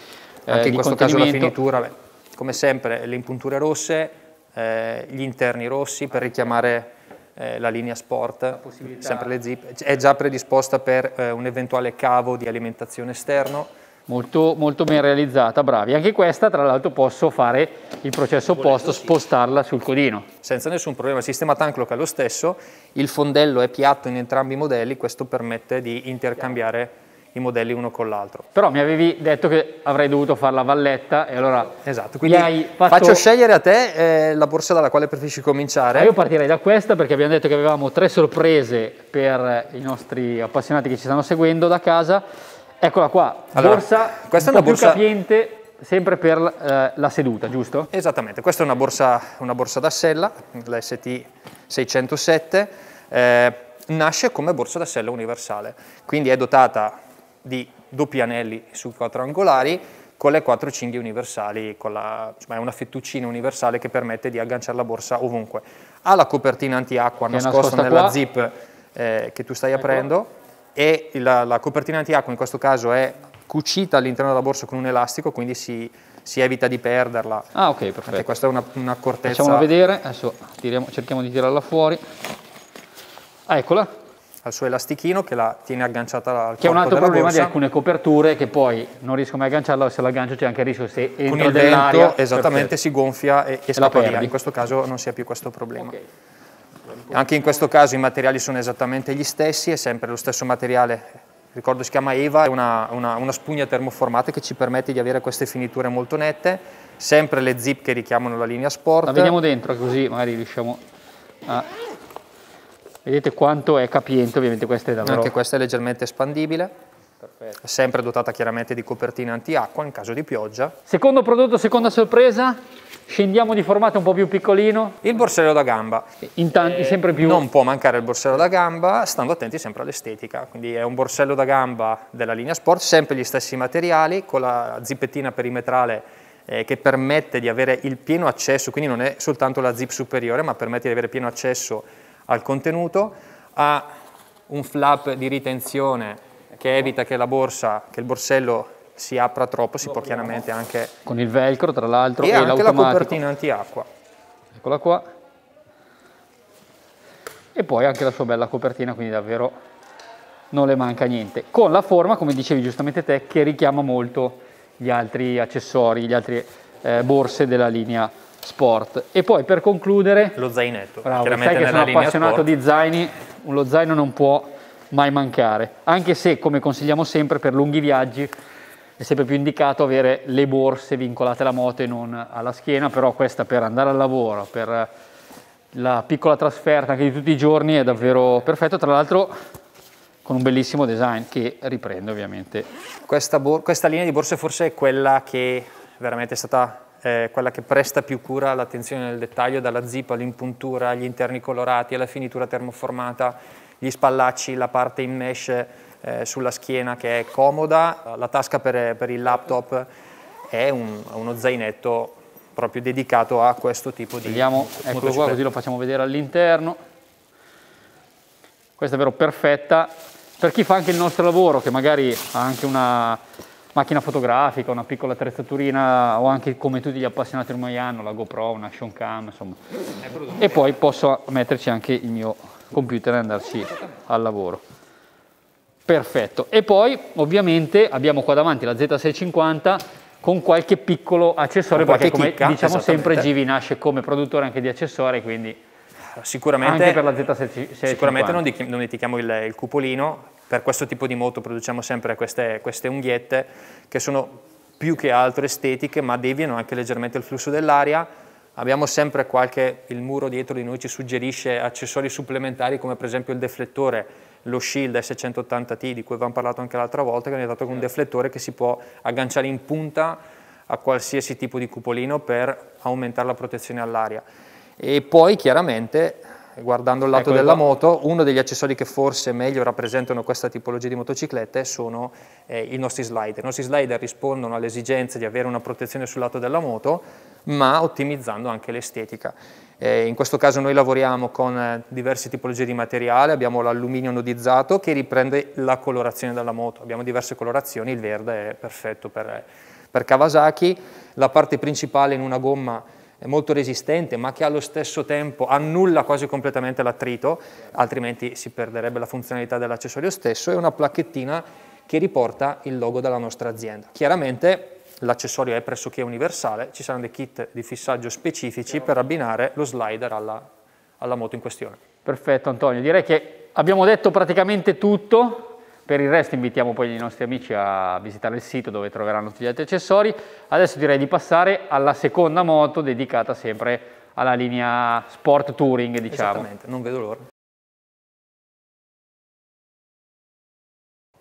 eh, Anche in questo caso la finitura, beh, come sempre, le impunture rosse, eh, gli interni rossi per richiamare eh, la linea sport, la sempre le zip, è già predisposta per eh, un eventuale cavo di alimentazione esterno, Molto, molto, ben realizzata, bravi. Anche questa, tra l'altro, posso fare il processo opposto, spostarla sul codino. Senza nessun problema, il sistema tanklock è lo stesso, il fondello è piatto in entrambi i modelli, questo permette di intercambiare i modelli uno con l'altro. Però mi avevi detto che avrei dovuto fare la valletta e allora Esatto, quindi fatto... faccio scegliere a te eh, la borsa dalla quale preferisci cominciare. Ah, io partirei da questa perché abbiamo detto che avevamo tre sorprese per i nostri appassionati che ci stanno seguendo da casa Eccola qua, allora, borsa questa è una borsa... più capiente sempre per eh, la seduta, giusto? Esattamente, questa è una borsa, una borsa da sella, la ST 607, eh, nasce come borsa da sella universale, quindi è dotata di doppi anelli su quattro angolari con le quattro cinghie universali, la, cioè è una fettuccina universale che permette di agganciare la borsa ovunque. Ha la copertina antiacqua nascosta, nascosta nella qua. zip eh, che tu stai ecco. aprendo e la, la copertina antiacqua in questo caso è cucita all'interno della borsa con un elastico, quindi si, si evita di perderla. Ah, ok, perfetto. Anche questa è una, un'accortezza. Facciamola vedere, adesso tiriamo, cerchiamo di tirarla fuori. Ah, eccola. Al suo elastichino che la tiene agganciata al Che è un altro problema borsa. di alcune coperture che poi non riesco mai a agganciarla, se la aggancio c'è anche il rischio se entra Con il dell'aria. Vento, esattamente, perfetto. si gonfia e, e, e scappa via. In questo caso non si ha più questo problema. Ok. Anche in questo caso i materiali sono esattamente gli stessi, è sempre lo stesso materiale, ricordo si chiama EVA, è una, una, una spugna termoformata che ci permette di avere queste finiture molto nette, sempre le zip che richiamano la linea sport. La vediamo dentro così magari riusciamo a... Vedete quanto è capiente, ovviamente questa è davvero... Anche questa è leggermente espandibile. Perfetto. Sempre dotata chiaramente di copertina antiacqua in caso di pioggia. Secondo prodotto, seconda sorpresa? Scendiamo di formato un po' più piccolino. Il borsello da gamba. In tanti, eh, sempre più. Non può mancare il borsello da gamba, stando attenti sempre all'estetica. Quindi è un borsello da gamba della linea Sport, sempre gli stessi materiali, con la zippettina perimetrale eh, che permette di avere il pieno accesso, quindi non è soltanto la zip superiore, ma permette di avere pieno accesso al contenuto. Ha un flap di ritenzione che evita che, la borsa, che il borsello si apra troppo si può chiaramente anche... Con il velcro tra l'altro e, e anche la copertina antiacqua. Eccola qua. E poi anche la sua bella copertina, quindi davvero non le manca niente. Con la forma, come dicevi giustamente te, che richiama molto gli altri accessori, gli altri eh, borse della linea sport. E poi per concludere... Lo zainetto. Bravo, sai che sono appassionato sport. di zaini, lo zaino non può mai mancare, anche se come consigliamo sempre per lunghi viaggi è sempre più indicato avere le borse vincolate alla moto e non alla schiena, però questa per andare al lavoro, per la piccola trasferta anche di tutti i giorni è davvero perfetto, tra l'altro con un bellissimo design che riprende ovviamente. Questa, questa linea di borse forse è quella che veramente è stata eh, quella che presta più cura all'attenzione nel dettaglio, dalla zip all'impuntura, agli interni colorati, alla finitura termoformata, gli spallacci, la parte in mesh eh, sulla schiena che è comoda, la tasca per, per il laptop è un, uno zainetto proprio dedicato a questo tipo di Vediamo, eccolo qua così lo facciamo vedere all'interno. Questa è vero perfetta per chi fa anche il nostro lavoro, che magari ha anche una macchina fotografica, una piccola attrezzaturina o anche come tutti gli appassionati ormai hanno, la GoPro, una Action Cam, insomma. E poi posso metterci anche il mio computer e andarci al lavoro. Perfetto. E poi ovviamente abbiamo qua davanti la Z650 con qualche piccolo accessorio, qualche perché come diciamo sempre Givi nasce come produttore anche di accessori, quindi sicuramente, anche per la Z650. Sicuramente non, non dimentichiamo il, il, cupolino, per questo tipo di moto produciamo sempre queste, queste unghiette che sono più che altro estetiche ma deviano anche leggermente il flusso dell'aria, abbiamo sempre qualche, il muro dietro di noi ci suggerisce accessori supplementari come per esempio il deflettore lo Shield S180T di cui avevamo parlato anche l'altra volta, che è dato con un deflettore che si può agganciare in punta a qualsiasi tipo di cupolino per aumentare la protezione all'aria. E poi chiaramente guardando il eh, lato ecco della qua. moto, uno degli accessori che forse meglio rappresentano questa tipologia di motociclette sono eh, i nostri slider. I nostri slider rispondono all'esigenza di avere una protezione sul lato della moto, ma ottimizzando anche l'estetica. Eh, in questo caso noi lavoriamo con eh, diverse tipologie di materiale, abbiamo l'alluminio nodizzato che riprende la colorazione della moto, abbiamo diverse colorazioni, il verde è perfetto per, eh, per Kawasaki, la parte principale in una gomma molto resistente ma che allo stesso tempo annulla quasi completamente l'attrito, altrimenti si perderebbe la funzionalità dell'accessorio stesso, e una placchettina che riporta il logo della nostra azienda. Chiaramente l'accessorio è pressoché universale, ci saranno dei kit di fissaggio specifici per abbinare lo slider alla, alla moto in questione. Perfetto Antonio, direi che abbiamo detto praticamente tutto, per il resto invitiamo poi i nostri amici a visitare il sito dove troveranno tutti gli altri accessori. Adesso direi di passare alla seconda moto dedicata sempre alla linea sport touring, diciamo. Esattamente, non vedo l'ora.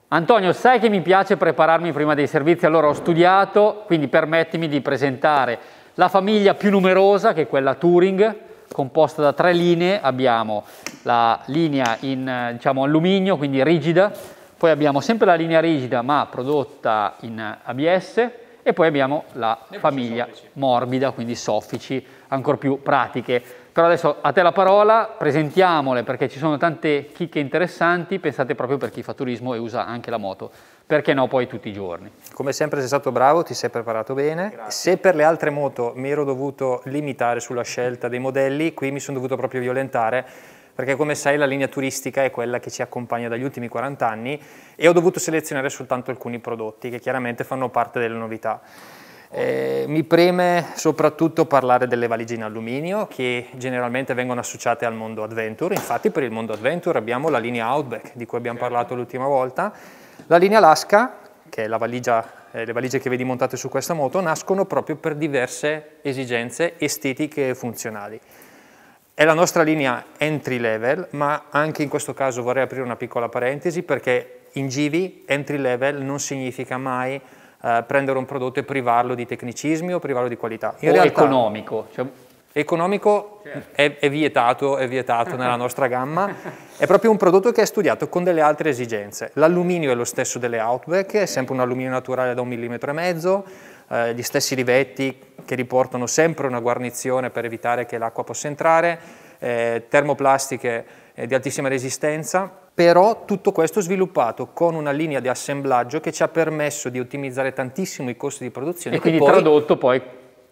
Antonio, sai che mi piace prepararmi prima dei servizi, allora ho studiato, quindi permettimi di presentare la famiglia più numerosa, che è quella Touring, composta da tre linee. Abbiamo la linea in diciamo, alluminio, quindi rigida, poi abbiamo sempre la linea rigida ma prodotta in ABS e poi abbiamo la e famiglia morbida, quindi soffici, ancora più pratiche. Però adesso a te la parola, presentiamole perché ci sono tante chicche interessanti, pensate proprio per chi fa turismo e usa anche la moto perché no poi tutti i giorni. Come sempre sei stato bravo, ti sei preparato bene. Grazie. Se per le altre moto mi ero dovuto limitare sulla scelta dei modelli, qui mi sono dovuto proprio violentare perché come sai la linea turistica è quella che ci accompagna dagli ultimi 40 anni e ho dovuto selezionare soltanto alcuni prodotti che chiaramente fanno parte delle novità. Eh, mi preme soprattutto parlare delle valigie in alluminio che generalmente vengono associate al mondo adventure, infatti per il mondo adventure abbiamo la linea Outback di cui abbiamo parlato l'ultima volta, la linea Alaska che è la valigia eh, le valigie che vedi montate su questa moto nascono proprio per diverse esigenze estetiche e funzionali. È la nostra linea entry level, ma anche in questo caso vorrei aprire una piccola parentesi perché in Givi entry level non significa mai eh, prendere un prodotto e privarlo di tecnicismi o privarlo di qualità. In o realtà, economico. Cioè... Economico certo. è, è, vietato, è vietato nella nostra gamma, è proprio un prodotto che è studiato con delle altre esigenze. L'alluminio è lo stesso delle Outback, è sempre un alluminio naturale da un millimetro e mezzo, eh, gli stessi rivetti che riportano sempre una guarnizione per evitare che l'acqua possa entrare, eh, termoplastiche eh, di altissima resistenza, però tutto questo sviluppato con una linea di assemblaggio che ci ha permesso di ottimizzare tantissimo i costi di produzione. E quindi poi... tradotto poi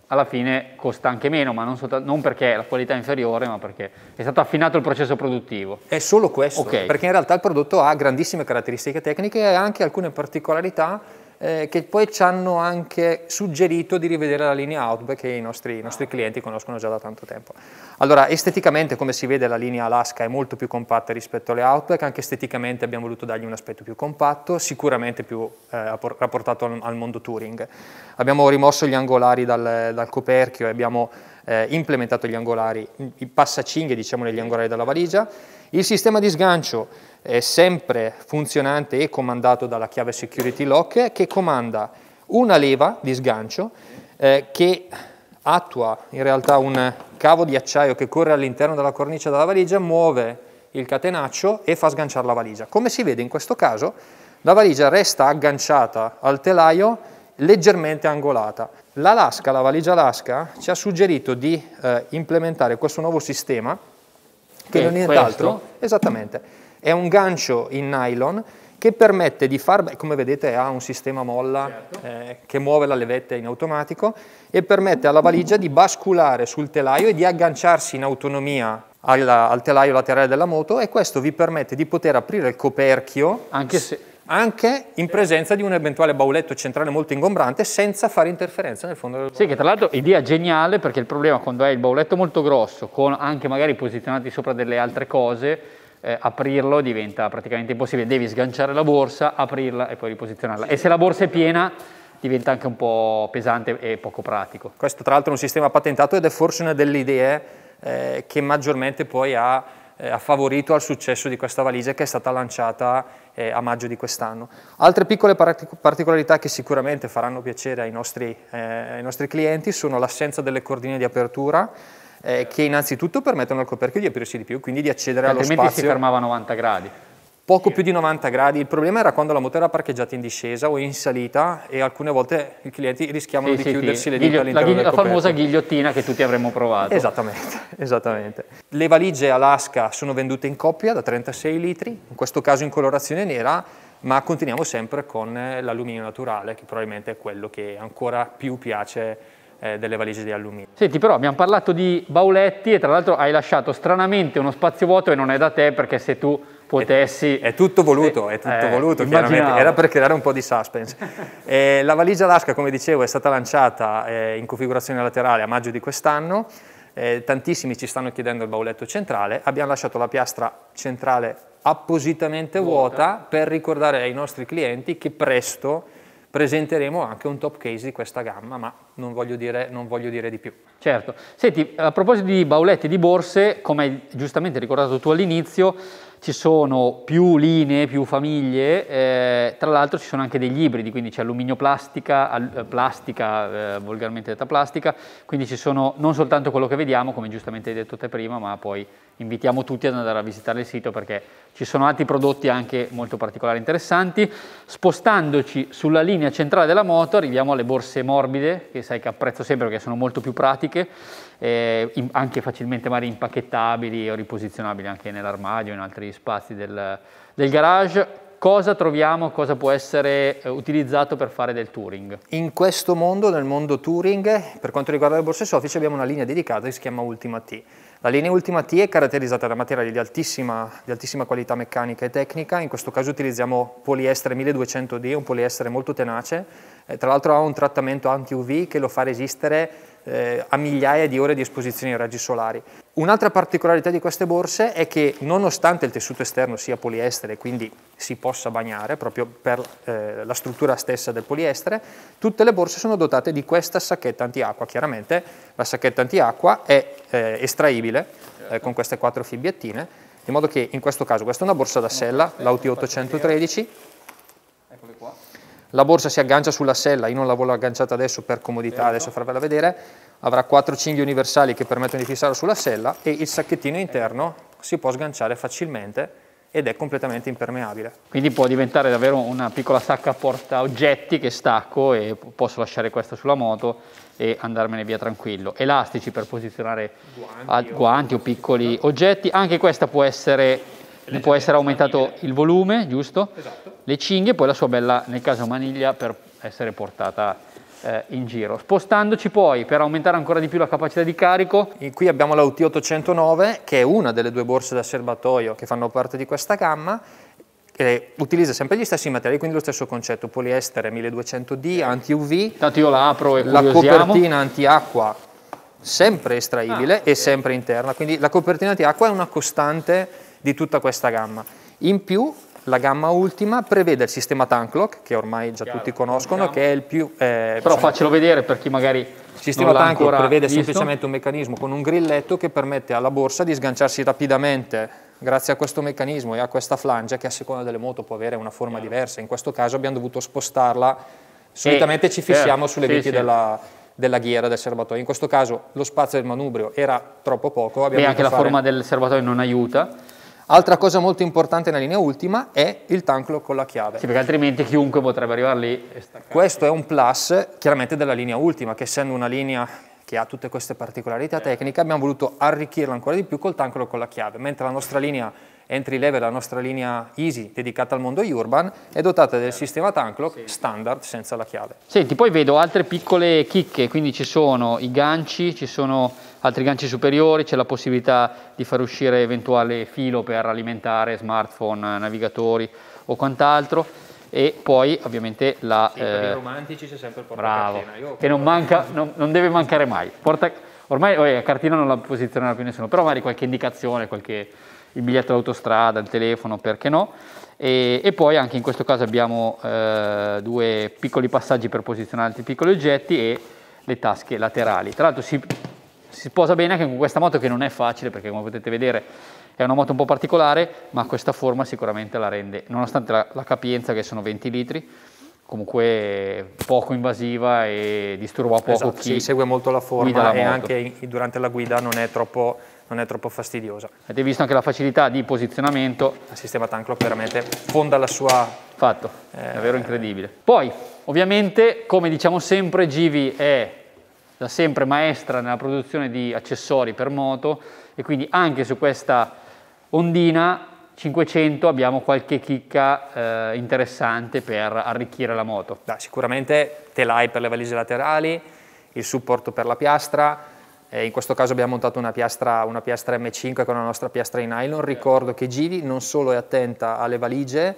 alla fine costa anche meno, ma non, non, perché la qualità è inferiore, ma perché è stato affinato il processo produttivo. È solo questo, okay. perché in realtà il prodotto ha grandissime caratteristiche tecniche e anche alcune particolarità eh, che poi ci hanno anche suggerito di rivedere la linea Outback che i nostri, i nostri clienti conoscono già da tanto tempo. Allora, esteticamente, come si vede, la linea Alaska è molto più compatta rispetto alle Outback, anche esteticamente abbiamo voluto dargli un aspetto più compatto, sicuramente più eh, rapportato al, al, mondo touring. Abbiamo rimosso gli angolari dal, dal coperchio e abbiamo eh, implementato gli angolari, i passacinghe, diciamo, negli angolari della valigia. Il sistema di sgancio è sempre funzionante e comandato dalla chiave security lock che comanda una leva di sgancio eh, che attua in realtà un cavo di acciaio che corre all'interno della cornice della valigia, muove il catenaccio e fa sganciare la valigia. Come si vede in questo caso, la valigia resta agganciata al telaio leggermente angolata. La Lasca, la valigia Lasca, ci ha suggerito di eh, implementare questo nuovo sistema che, che non è nient'altro, esattamente, è un gancio in nylon che permette di far, come vedete ha un sistema molla certo. eh, che muove la levetta in automatico e permette alla valigia di basculare sul telaio e di agganciarsi in autonomia alla, al telaio laterale della moto e questo vi permette di poter aprire il coperchio anche, se... anche in presenza di un eventuale bauletto centrale molto ingombrante senza fare interferenza nel fondo del Sì, che tra l'altro idea geniale perché il problema quando hai il bauletto molto grosso, con anche magari posizionati sopra delle altre cose, eh, aprirlo diventa praticamente impossibile, devi sganciare la borsa, aprirla e poi riposizionarla. E se la borsa è piena diventa anche un po' pesante e poco pratico. Questo tra l'altro è un sistema patentato ed è forse una delle idee eh, che maggiormente poi ha, eh, ha, favorito al successo di questa valigia che è stata lanciata eh, a maggio di quest'anno. Altre piccole particolarità che sicuramente faranno piacere ai nostri, eh, ai nostri clienti sono l'assenza delle cordine di apertura, eh, che innanzitutto permettono al coperchio di aprirsi di più, quindi di accedere allo spazio. Altrimenti si fermava a 90 gradi poco più di 90 gradi. Il problema era quando la moto era parcheggiata in discesa o in salita e alcune volte i clienti rischiavano sì, di sì, chiudersi sì. le dita all'interno La, la famosa ghigliottina che tutti avremmo provato. Esattamente, esattamente. Le valigie Alaska sono vendute in coppia da 36 litri, in questo caso in colorazione nera, ma continuiamo sempre con l'alluminio naturale, che probabilmente è quello che ancora più piace eh, delle valigie di alluminio. Senti però abbiamo parlato di bauletti e tra l'altro hai lasciato stranamente uno spazio vuoto e non è da te perché se tu potessi... È, è tutto voluto, è tutto eh, voluto chiaramente, era per creare un po' di suspense. eh, la valigia Alaska come dicevo è stata lanciata eh, in configurazione laterale a maggio di quest'anno, eh, tantissimi ci stanno chiedendo il bauletto centrale, abbiamo lasciato la piastra centrale appositamente vuota, vuota per ricordare ai nostri clienti che presto presenteremo anche un top case di questa gamma, ma non voglio dire, non voglio dire di più. Certo. Senti, a proposito di bauletti e di borse, come hai giustamente ricordato tu all'inizio, ci sono più linee, più famiglie, eh, tra l'altro ci sono anche degli ibridi, quindi c'è alluminio plastica, al, eh, plastica eh, volgarmente detta plastica, quindi ci sono non soltanto quello che vediamo, come giustamente hai detto te prima, ma poi invitiamo tutti ad andare a visitare il sito perché ci sono altri prodotti anche molto particolari e interessanti. Spostandoci sulla linea centrale della moto arriviamo alle borse morbide, che sai che apprezzo sempre perché sono molto più pratiche, eh, anche facilmente magari impacchettabili o riposizionabili anche nell'armadio, o in altri spazi del, del garage cosa troviamo, cosa può essere eh, utilizzato per fare del touring? In questo mondo, nel mondo touring, per quanto riguarda le borse soffici, abbiamo una linea dedicata che si chiama Ultima T. La linea Ultima T è caratterizzata da materiali di altissima, di altissima qualità meccanica e tecnica, in questo caso utilizziamo poliestere 1200D, un poliestere molto tenace, eh, tra l'altro ha un trattamento anti-UV che lo fa resistere eh, a migliaia di ore di esposizione ai raggi solari. Un'altra particolarità di queste borse è che nonostante il tessuto esterno sia poliestere, quindi si possa bagnare proprio per eh, la struttura stessa del poliestere, tutte le borse sono dotate di questa sacchetta antiacqua. Chiaramente la sacchetta antiacqua è eh, estraibile eh, con queste quattro fibbiettine, in modo che in questo caso questa è una borsa da sella, ecco, l'AUTI 813. Ecco, ecco, la borsa si aggancia sulla sella, io non la voglio agganciata adesso per comodità, certo. adesso farvela vedere avrà quattro cinghie universali che permettono di fissarlo sulla sella e il sacchettino interno si può sganciare facilmente ed è completamente impermeabile. Quindi può diventare davvero una piccola sacca porta oggetti che stacco e posso lasciare questa sulla moto e andarmene via tranquillo. Elastici per posizionare guanti, o, guanti o piccoli oggetti, anche questa può essere, può essere aumentato maniglia. il volume, giusto? Esatto. Le cinghie, poi la sua bella, nel caso maniglia, per essere portata eh, in giro. Spostandoci poi per aumentare ancora di più la capacità di carico. E qui abbiamo la UT809 che è una delle due borse da serbatoio che fanno parte di questa gamma e utilizza sempre gli stessi materiali, quindi lo stesso concetto, poliestere 1200D, anti-UV. Tanto io la apro e La copertina anti-acqua sempre estraibile ah, okay. e sempre interna, quindi la copertina anti-acqua è una costante di tutta questa gamma. In più la gamma ultima prevede il sistema Tanklock, che ormai già tutti conoscono, che è il più... Eh, Però diciamo faccelo vedere per chi magari Il sistema Tanklock prevede visto. semplicemente un meccanismo con un grilletto che permette alla borsa di sganciarsi rapidamente grazie a questo meccanismo e a questa flange che a seconda delle moto può avere una forma Chiaro. diversa. In questo caso abbiamo dovuto spostarla, eh, solitamente e, ci fissiamo certo, sulle sì, viti sì. della della ghiera del serbatoio. In questo caso lo spazio del manubrio era troppo poco. E anche la fare... forma del serbatoio non aiuta. Altra cosa molto importante nella linea ultima è il tanclo con la chiave. Sì, perché altrimenti chiunque potrebbe arrivare lì e staccare. Questo è un plus chiaramente della linea ultima, che essendo una linea che ha tutte queste particolarità eh. tecniche, abbiamo voluto arricchirla ancora di più col tanclo con la chiave, mentre la nostra linea entry level, la nostra linea easy dedicata al mondo urban, è dotata del sistema tanclo standard senza la chiave. Senti, poi vedo altre piccole chicche, quindi ci sono i ganci, ci sono altri ganci superiori, c'è la possibilità di far uscire eventuale filo per alimentare smartphone, eh, navigatori o quant'altro e poi ovviamente la... Sì, per eh, i romantici c'è sempre il portacatena. che non, manca, non, non, deve mancare mai. Porta, ormai la cartina non la posizionerà più nessuno, però magari qualche indicazione, qualche, il biglietto d'autostrada, il telefono, perché no? E, e, poi anche in questo caso abbiamo eh, due piccoli passaggi per posizionare altri piccoli oggetti e le tasche laterali. Tra l'altro si si sposa bene anche con questa moto che non è facile perché come potete vedere è una moto un po' particolare ma questa forma sicuramente la rende nonostante la, la capienza che sono 20 litri comunque poco invasiva e disturba poco esatto, chi si segue molto la forma la e anche durante la guida non è troppo non è troppo fastidiosa. Avete visto anche la facilità di posizionamento. Il sistema Tanclock veramente fonda la sua... Fatto, eh, è vero incredibile. Poi, ovviamente, come diciamo sempre, Givi è da sempre maestra nella produzione di accessori per moto e quindi anche su questa ondina 500 abbiamo qualche chicca eh, interessante per arricchire la moto. Da, sicuramente telai per le valigie laterali, il supporto per la piastra, eh, in questo caso abbiamo montato una piastra, una piastra M5 con la nostra piastra in nylon, ricordo che Givi non solo è attenta alle valigie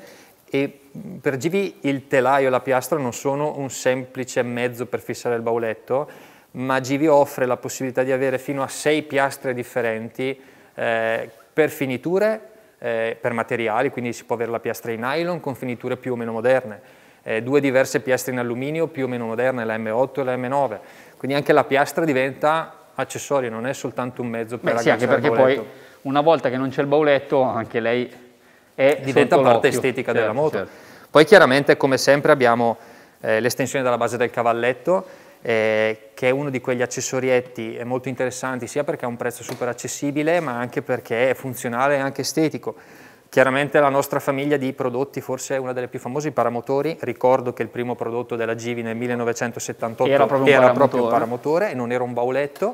e mm, per Givi il telaio e la piastra non sono un semplice mezzo per fissare il bauletto, ma Givi offre la possibilità di avere fino a sei piastre differenti eh, per finiture, eh, per materiali, quindi si può avere la piastra in nylon con finiture più o meno moderne, eh, due diverse piastre in alluminio più o meno moderne, la M8 e la M9, quindi anche la piastra diventa accessorio, non è soltanto un mezzo per Beh, sì, anche perché poi una volta che non c'è il bauletto anche lei è diventa parte estetica certo, della moto. Certo. Poi chiaramente come sempre abbiamo eh, l'estensione dalla base del cavalletto, eh, che è uno di quegli accessorietti molto interessanti sia perché ha un prezzo super accessibile ma anche perché è funzionale e anche estetico. Chiaramente la nostra famiglia di prodotti forse è una delle più famose, i paramotori. Ricordo che il primo prodotto della Givi nel 1978 era proprio un, era paramotore. Proprio un paramotore e non era un bauletto.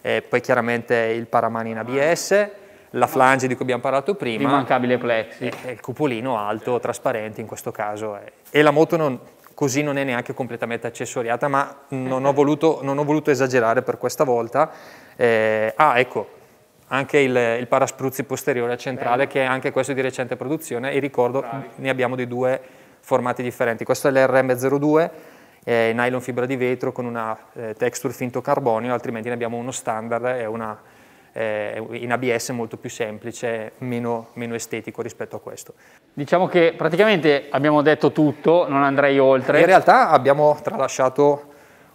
Eh, poi chiaramente il paramani in ABS, ah. la flange di cui abbiamo parlato prima. L'immancabile plexi. E, eh, eh, il cupolino alto, trasparente in questo caso. È. Eh. E la moto non, così non è neanche completamente accessoriata, ma eh, non eh. ho voluto, non ho voluto esagerare per questa volta. Eh, ah, ecco, anche il, il paraspruzzi posteriore a centrale, Bello. che è anche questo di recente produzione, e ricordo Bravi. ne abbiamo di due formati differenti. Questo è l'RM02, eh, nylon fibra di vetro con una eh, texture finto carbonio, altrimenti ne abbiamo uno standard e una eh, in ABS è molto più semplice, meno, meno estetico rispetto a questo. Diciamo che praticamente abbiamo detto tutto, non andrei oltre. In realtà abbiamo tralasciato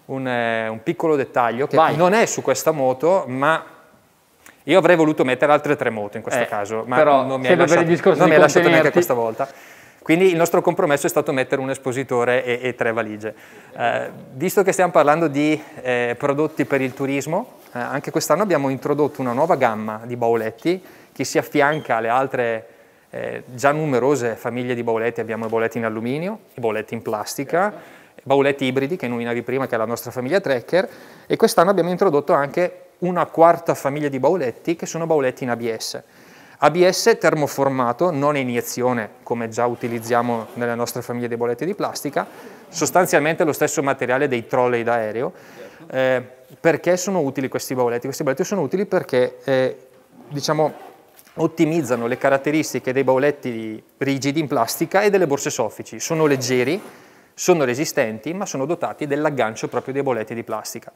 un, eh, un, piccolo dettaglio che Vai. non è su questa moto, ma io avrei voluto mettere altre tre moto in questo eh, caso, ma non mi hai lasciato, non lasciato neanche questa volta. Quindi il nostro compromesso è stato mettere un espositore e, e tre valigie. Eh, visto che stiamo parlando di eh, prodotti per il turismo, eh, anche quest'anno abbiamo introdotto una nuova gamma di bauletti che si affianca alle altre eh, già numerose famiglie di bauletti. Abbiamo i bauletti in alluminio, i bauletti in plastica, i bauletti ibridi che nominavi prima, che è la nostra famiglia Trekker, e quest'anno abbiamo introdotto anche una quarta famiglia di bauletti che sono bauletti in ABS. ABS termoformato, non iniezione come già utilizziamo nelle nostre famiglie di bauletti di plastica, sostanzialmente lo stesso materiale dei trolley d'aereo. Eh, perché sono utili questi bauletti? Questi bauletti sono utili perché eh, diciamo, ottimizzano le caratteristiche dei bauletti rigidi in plastica e delle borse soffici. Sono leggeri, sono resistenti, ma sono dotati dell'aggancio proprio dei bauletti di plastica.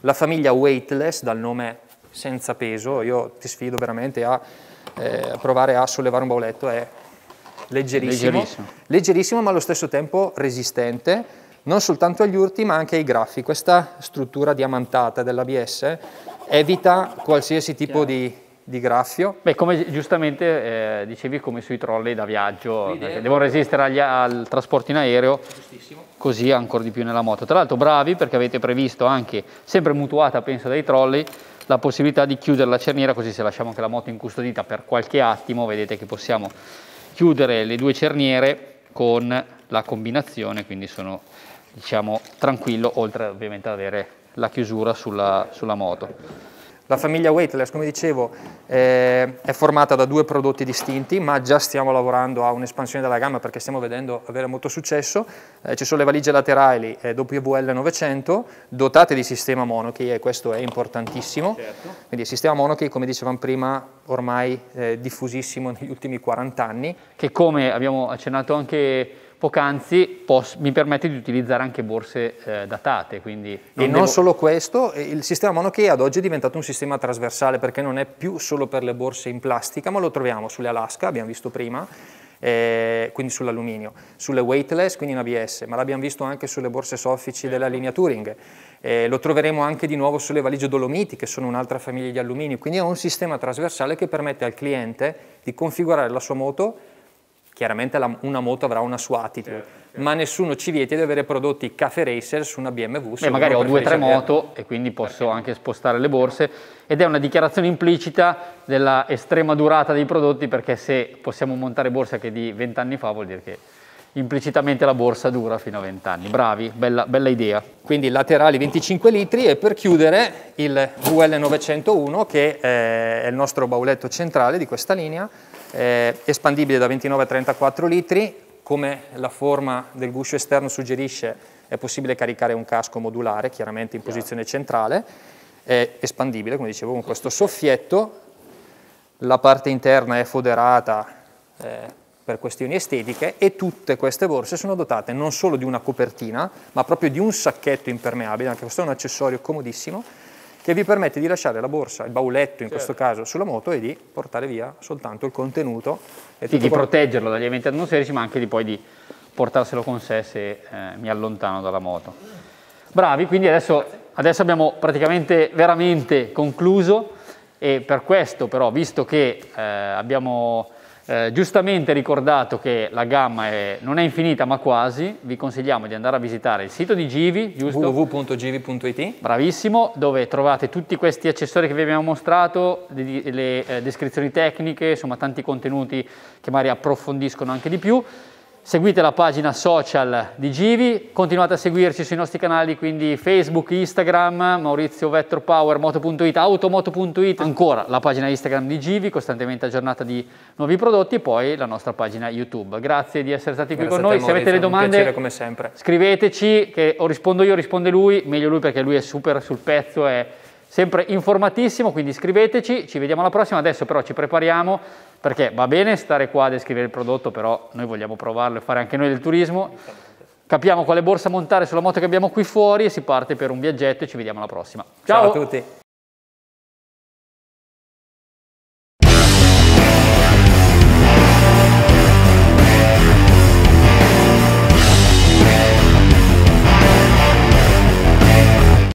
La famiglia weightless, dal nome senza peso, io ti sfido veramente a eh, provare a sollevare un bauletto, è leggerissimo, leggerissimo, leggerissimo ma allo stesso tempo resistente, non soltanto agli urti ma anche ai graffi. Questa struttura diamantata dell'ABS evita qualsiasi tipo di, di graffio. Beh, come giustamente eh, dicevi, come sui trolley da viaggio, eh, devono resistere agli, al trasporto in aereo, così ancora di più nella moto. Tra l'altro bravi perché avete previsto anche, sempre mutuata penso dai trolley, la possibilità di chiudere la cerniera, così se lasciamo anche la moto incustodita per qualche attimo, vedete che possiamo chiudere le due cerniere con la combinazione, quindi sono diciamo, tranquillo, oltre ovviamente ad avere la chiusura sulla, sulla moto. La famiglia Weightless, come dicevo, eh, è formata da due prodotti distinti, ma già stiamo lavorando a un'espansione della gamma perché stiamo vedendo avere molto successo. Eh, ci sono le valigie laterali eh, WL 900 dotate di sistema monokey e questo è importantissimo. Certo. Quindi il sistema monokey, come dicevamo prima, ormai diffusissimo negli ultimi 40 anni. Che come abbiamo accennato anche poc'anzi mi permette di utilizzare anche borse eh, datate. Non e non devo... solo questo, il sistema monokey ad oggi è diventato un sistema trasversale perché non è più solo per le borse in plastica, ma lo troviamo sulle Alaska, abbiamo visto prima, eh, quindi sull'alluminio, sulle weightless, quindi in ABS, ma l'abbiamo visto anche sulle borse soffici della certo. linea Turing. Eh, lo troveremo anche di nuovo sulle valigie Dolomiti, che sono un'altra famiglia di alluminio, quindi è un sistema trasversale che permette al cliente di configurare la sua moto Chiaramente la, una moto avrà una sua attitude, certo, certo. ma nessuno ci vieta di avere prodotti cafe racer su una BMW. Beh, magari ho due o tre moto e quindi posso Perché? anche spostare le borse ed è una dichiarazione implicita della estrema durata dei prodotti perché se possiamo montare borse anche di vent'anni fa vuol dire che implicitamente la borsa dura fino a 20 anni. Bravi, bella, bella, idea. Quindi laterali 25 litri e per chiudere il VL901 che eh, è il nostro bauletto centrale di questa linea eh, espandibile da 29 a 34 litri, come la forma del guscio esterno suggerisce è possibile caricare un casco modulare, chiaramente in posizione centrale, è espandibile, come dicevo, con questo soffietto, la parte interna è foderata eh, per questioni estetiche e tutte queste borse sono dotate non solo di una copertina, ma proprio di un sacchetto impermeabile, anche questo è un accessorio comodissimo, che vi permette di lasciare la borsa, il bauletto in certo. questo caso, sulla moto e di portare via soltanto il contenuto. E sì, di qua... proteggerlo dagli eventi atmosferici, ma anche di poi di portarselo con sé se eh, mi allontano dalla moto. Bravi, quindi adesso, adesso abbiamo praticamente veramente concluso e per questo però, visto che eh, abbiamo eh, giustamente ricordato che la gamma è, non è infinita ma quasi, vi consigliamo di andare a visitare il sito di Givi, www.givi.it. Bravissimo, dove trovate tutti questi accessori che vi abbiamo mostrato, le, le eh, descrizioni tecniche, insomma tanti contenuti che magari approfondiscono anche di più. Seguite la pagina social di Givi, continuate a seguirci sui nostri canali, quindi Facebook, Instagram, Maurizio Vetro Power, Moto.it, Automoto.it, ancora la pagina Instagram di Givi, costantemente aggiornata di nuovi prodotti e poi la nostra pagina YouTube. Grazie di essere stati qui Grazie con noi, te, se avete le domande piacere, scriveteci, che o rispondo io, risponde lui, meglio lui perché lui è super sul pezzo, è sempre informatissimo, quindi scriveteci, ci vediamo alla prossima, adesso però ci prepariamo perché va bene stare qua a descrivere il prodotto, però noi vogliamo provarlo e fare anche noi del turismo. Capiamo quale borsa montare sulla moto che abbiamo qui fuori e si parte per un viaggetto e ci vediamo alla prossima. Ciao, Ciao a tutti.